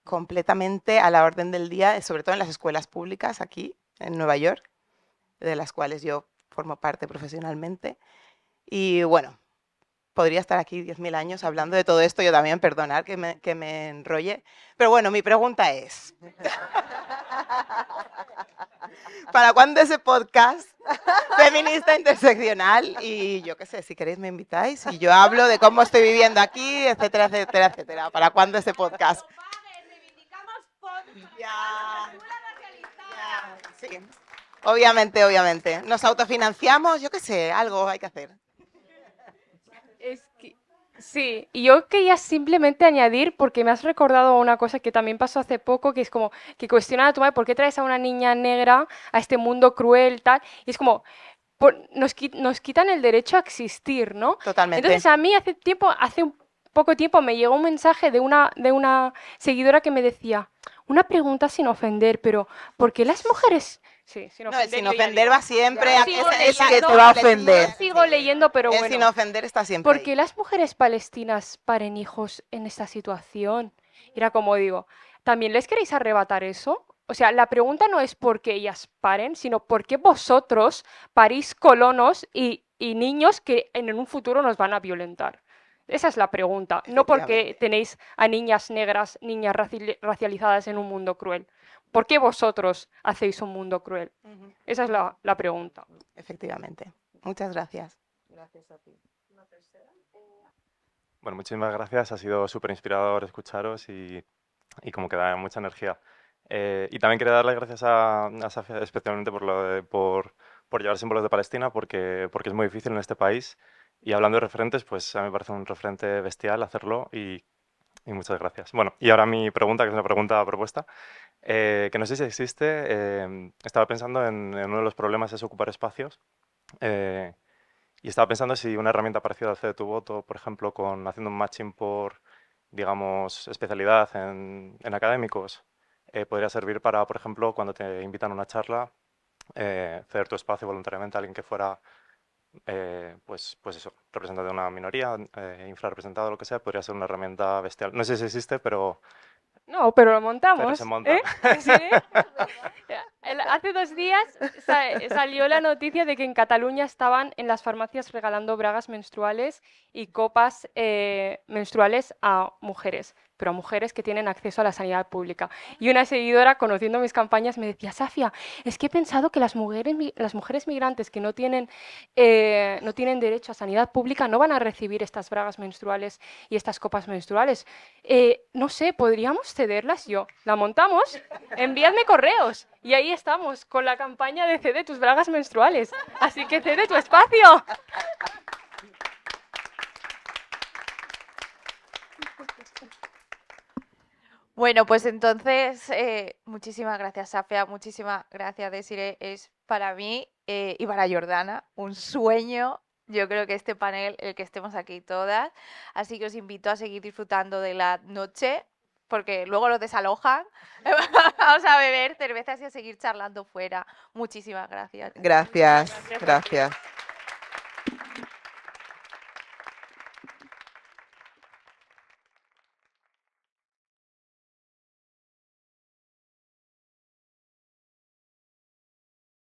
completamente a la orden del día, sobre todo en las escuelas públicas aquí en Nueva York, de las cuales yo formo parte profesionalmente. Y bueno, podría estar aquí 10.000 años hablando de todo esto, yo también, perdonar que me, enrolle. Pero bueno, mi pregunta es, ¿para cuándo ese podcast feminista interseccional? Y yo qué sé, si queréis me invitáis y yo hablo de cómo estoy viviendo aquí, etcétera, etcétera, etcétera. ¿Para cuándo ese podcast? Ya. sí. Obviamente, obviamente. Nos autofinanciamos, yo qué sé, algo hay que hacer. Sí, y yo quería simplemente añadir, porque me has recordado una cosa que también pasó hace poco, que es como que cuestiona a tu madre, ¿por qué traes a una niña negra a este mundo cruel, tal? Y es como, nos, quitan el derecho a existir, ¿no? Totalmente. Entonces a mí hace tiempo, hace poco tiempo me llegó un mensaje de una, de una seguidora que me decía, una pregunta sin ofender, pero ¿por qué las mujeres sin ofender. ofender va siempre es, que te va a ofender. Sigo leyendo, pero bueno. sin ofender está siempre. Porque las mujeres palestinas paren hijos en esta situación. Era como digo, ¿también les queréis arrebatar eso? O sea, la pregunta no es por qué ellas paren, sino por qué vosotros parís colonos y, niños que en un futuro nos van a violentar. Esa es la pregunta, no porque tenéis a niñas negras, niñas racializadas en un mundo cruel. ¿Por qué vosotros hacéis un mundo cruel? Esa es la, pregunta. Efectivamente. Muchas gracias. Gracias a ti. ¿Una tercera? Bueno, muchísimas gracias. Ha sido súper inspirador escucharos y, como que da mucha energía. Eh, y también quería darle gracias a, Safia especialmente por, lo por, llevar símbolos de Palestina porque, porque es muy difícil en este país. Y hablando de referentes, pues a mí me parece un referente bestial hacerlo y y muchas gracias. Bueno, y ahora mi pregunta, que es una pregunta propuesta, eh, que no sé si existe. Eh, estaba pensando en, uno de los problemas es ocupar espacios. Eh, y estaba pensando si una herramienta parecida al C tu voto, por ejemplo, con haciendo un matching por, digamos, especialidad en, en académicos, podría servir para, por ejemplo, cuando te invitan a una charla, ceder tu espacio voluntariamente a alguien que fuera eh, pues, pues eso, representante de una minoría, eh, infrarrepresentado, lo que sea, podría ser una herramienta bestial. No sé si existe, pero... No, pero lo montamos. ¿eh? Hace dos días salió la noticia de que en Cataluña estaban en las farmacias regalando bragas menstruales y copas eh, menstruales a mujeres pero a mujeres que tienen acceso a la sanidad pública. Y una seguidora, conociendo mis campañas, me decía, Safia, es que he pensado que las mujeres, las mujeres migrantes que no tienen, eh, no tienen derecho a sanidad pública no van a recibir estas bragas menstruales y estas copas menstruales. Eh, no sé, ¿podríamos cederlas yo? ¿La montamos? envíadme correos. Y ahí estamos, con la campaña de cede tus bragas menstruales. Así que cede tu espacio. Bueno, pues entonces, eh, muchísimas gracias, Safia, muchísimas gracias, Desire. Es para mí eh, y para Jordana un sueño. Yo creo que este panel, el que estemos aquí todas. Así que os invito a seguir disfrutando de la noche, porque luego los desalojan. Vamos a beber cervezas y a seguir charlando fuera. Muchísimas Gracias, gracias. gracias.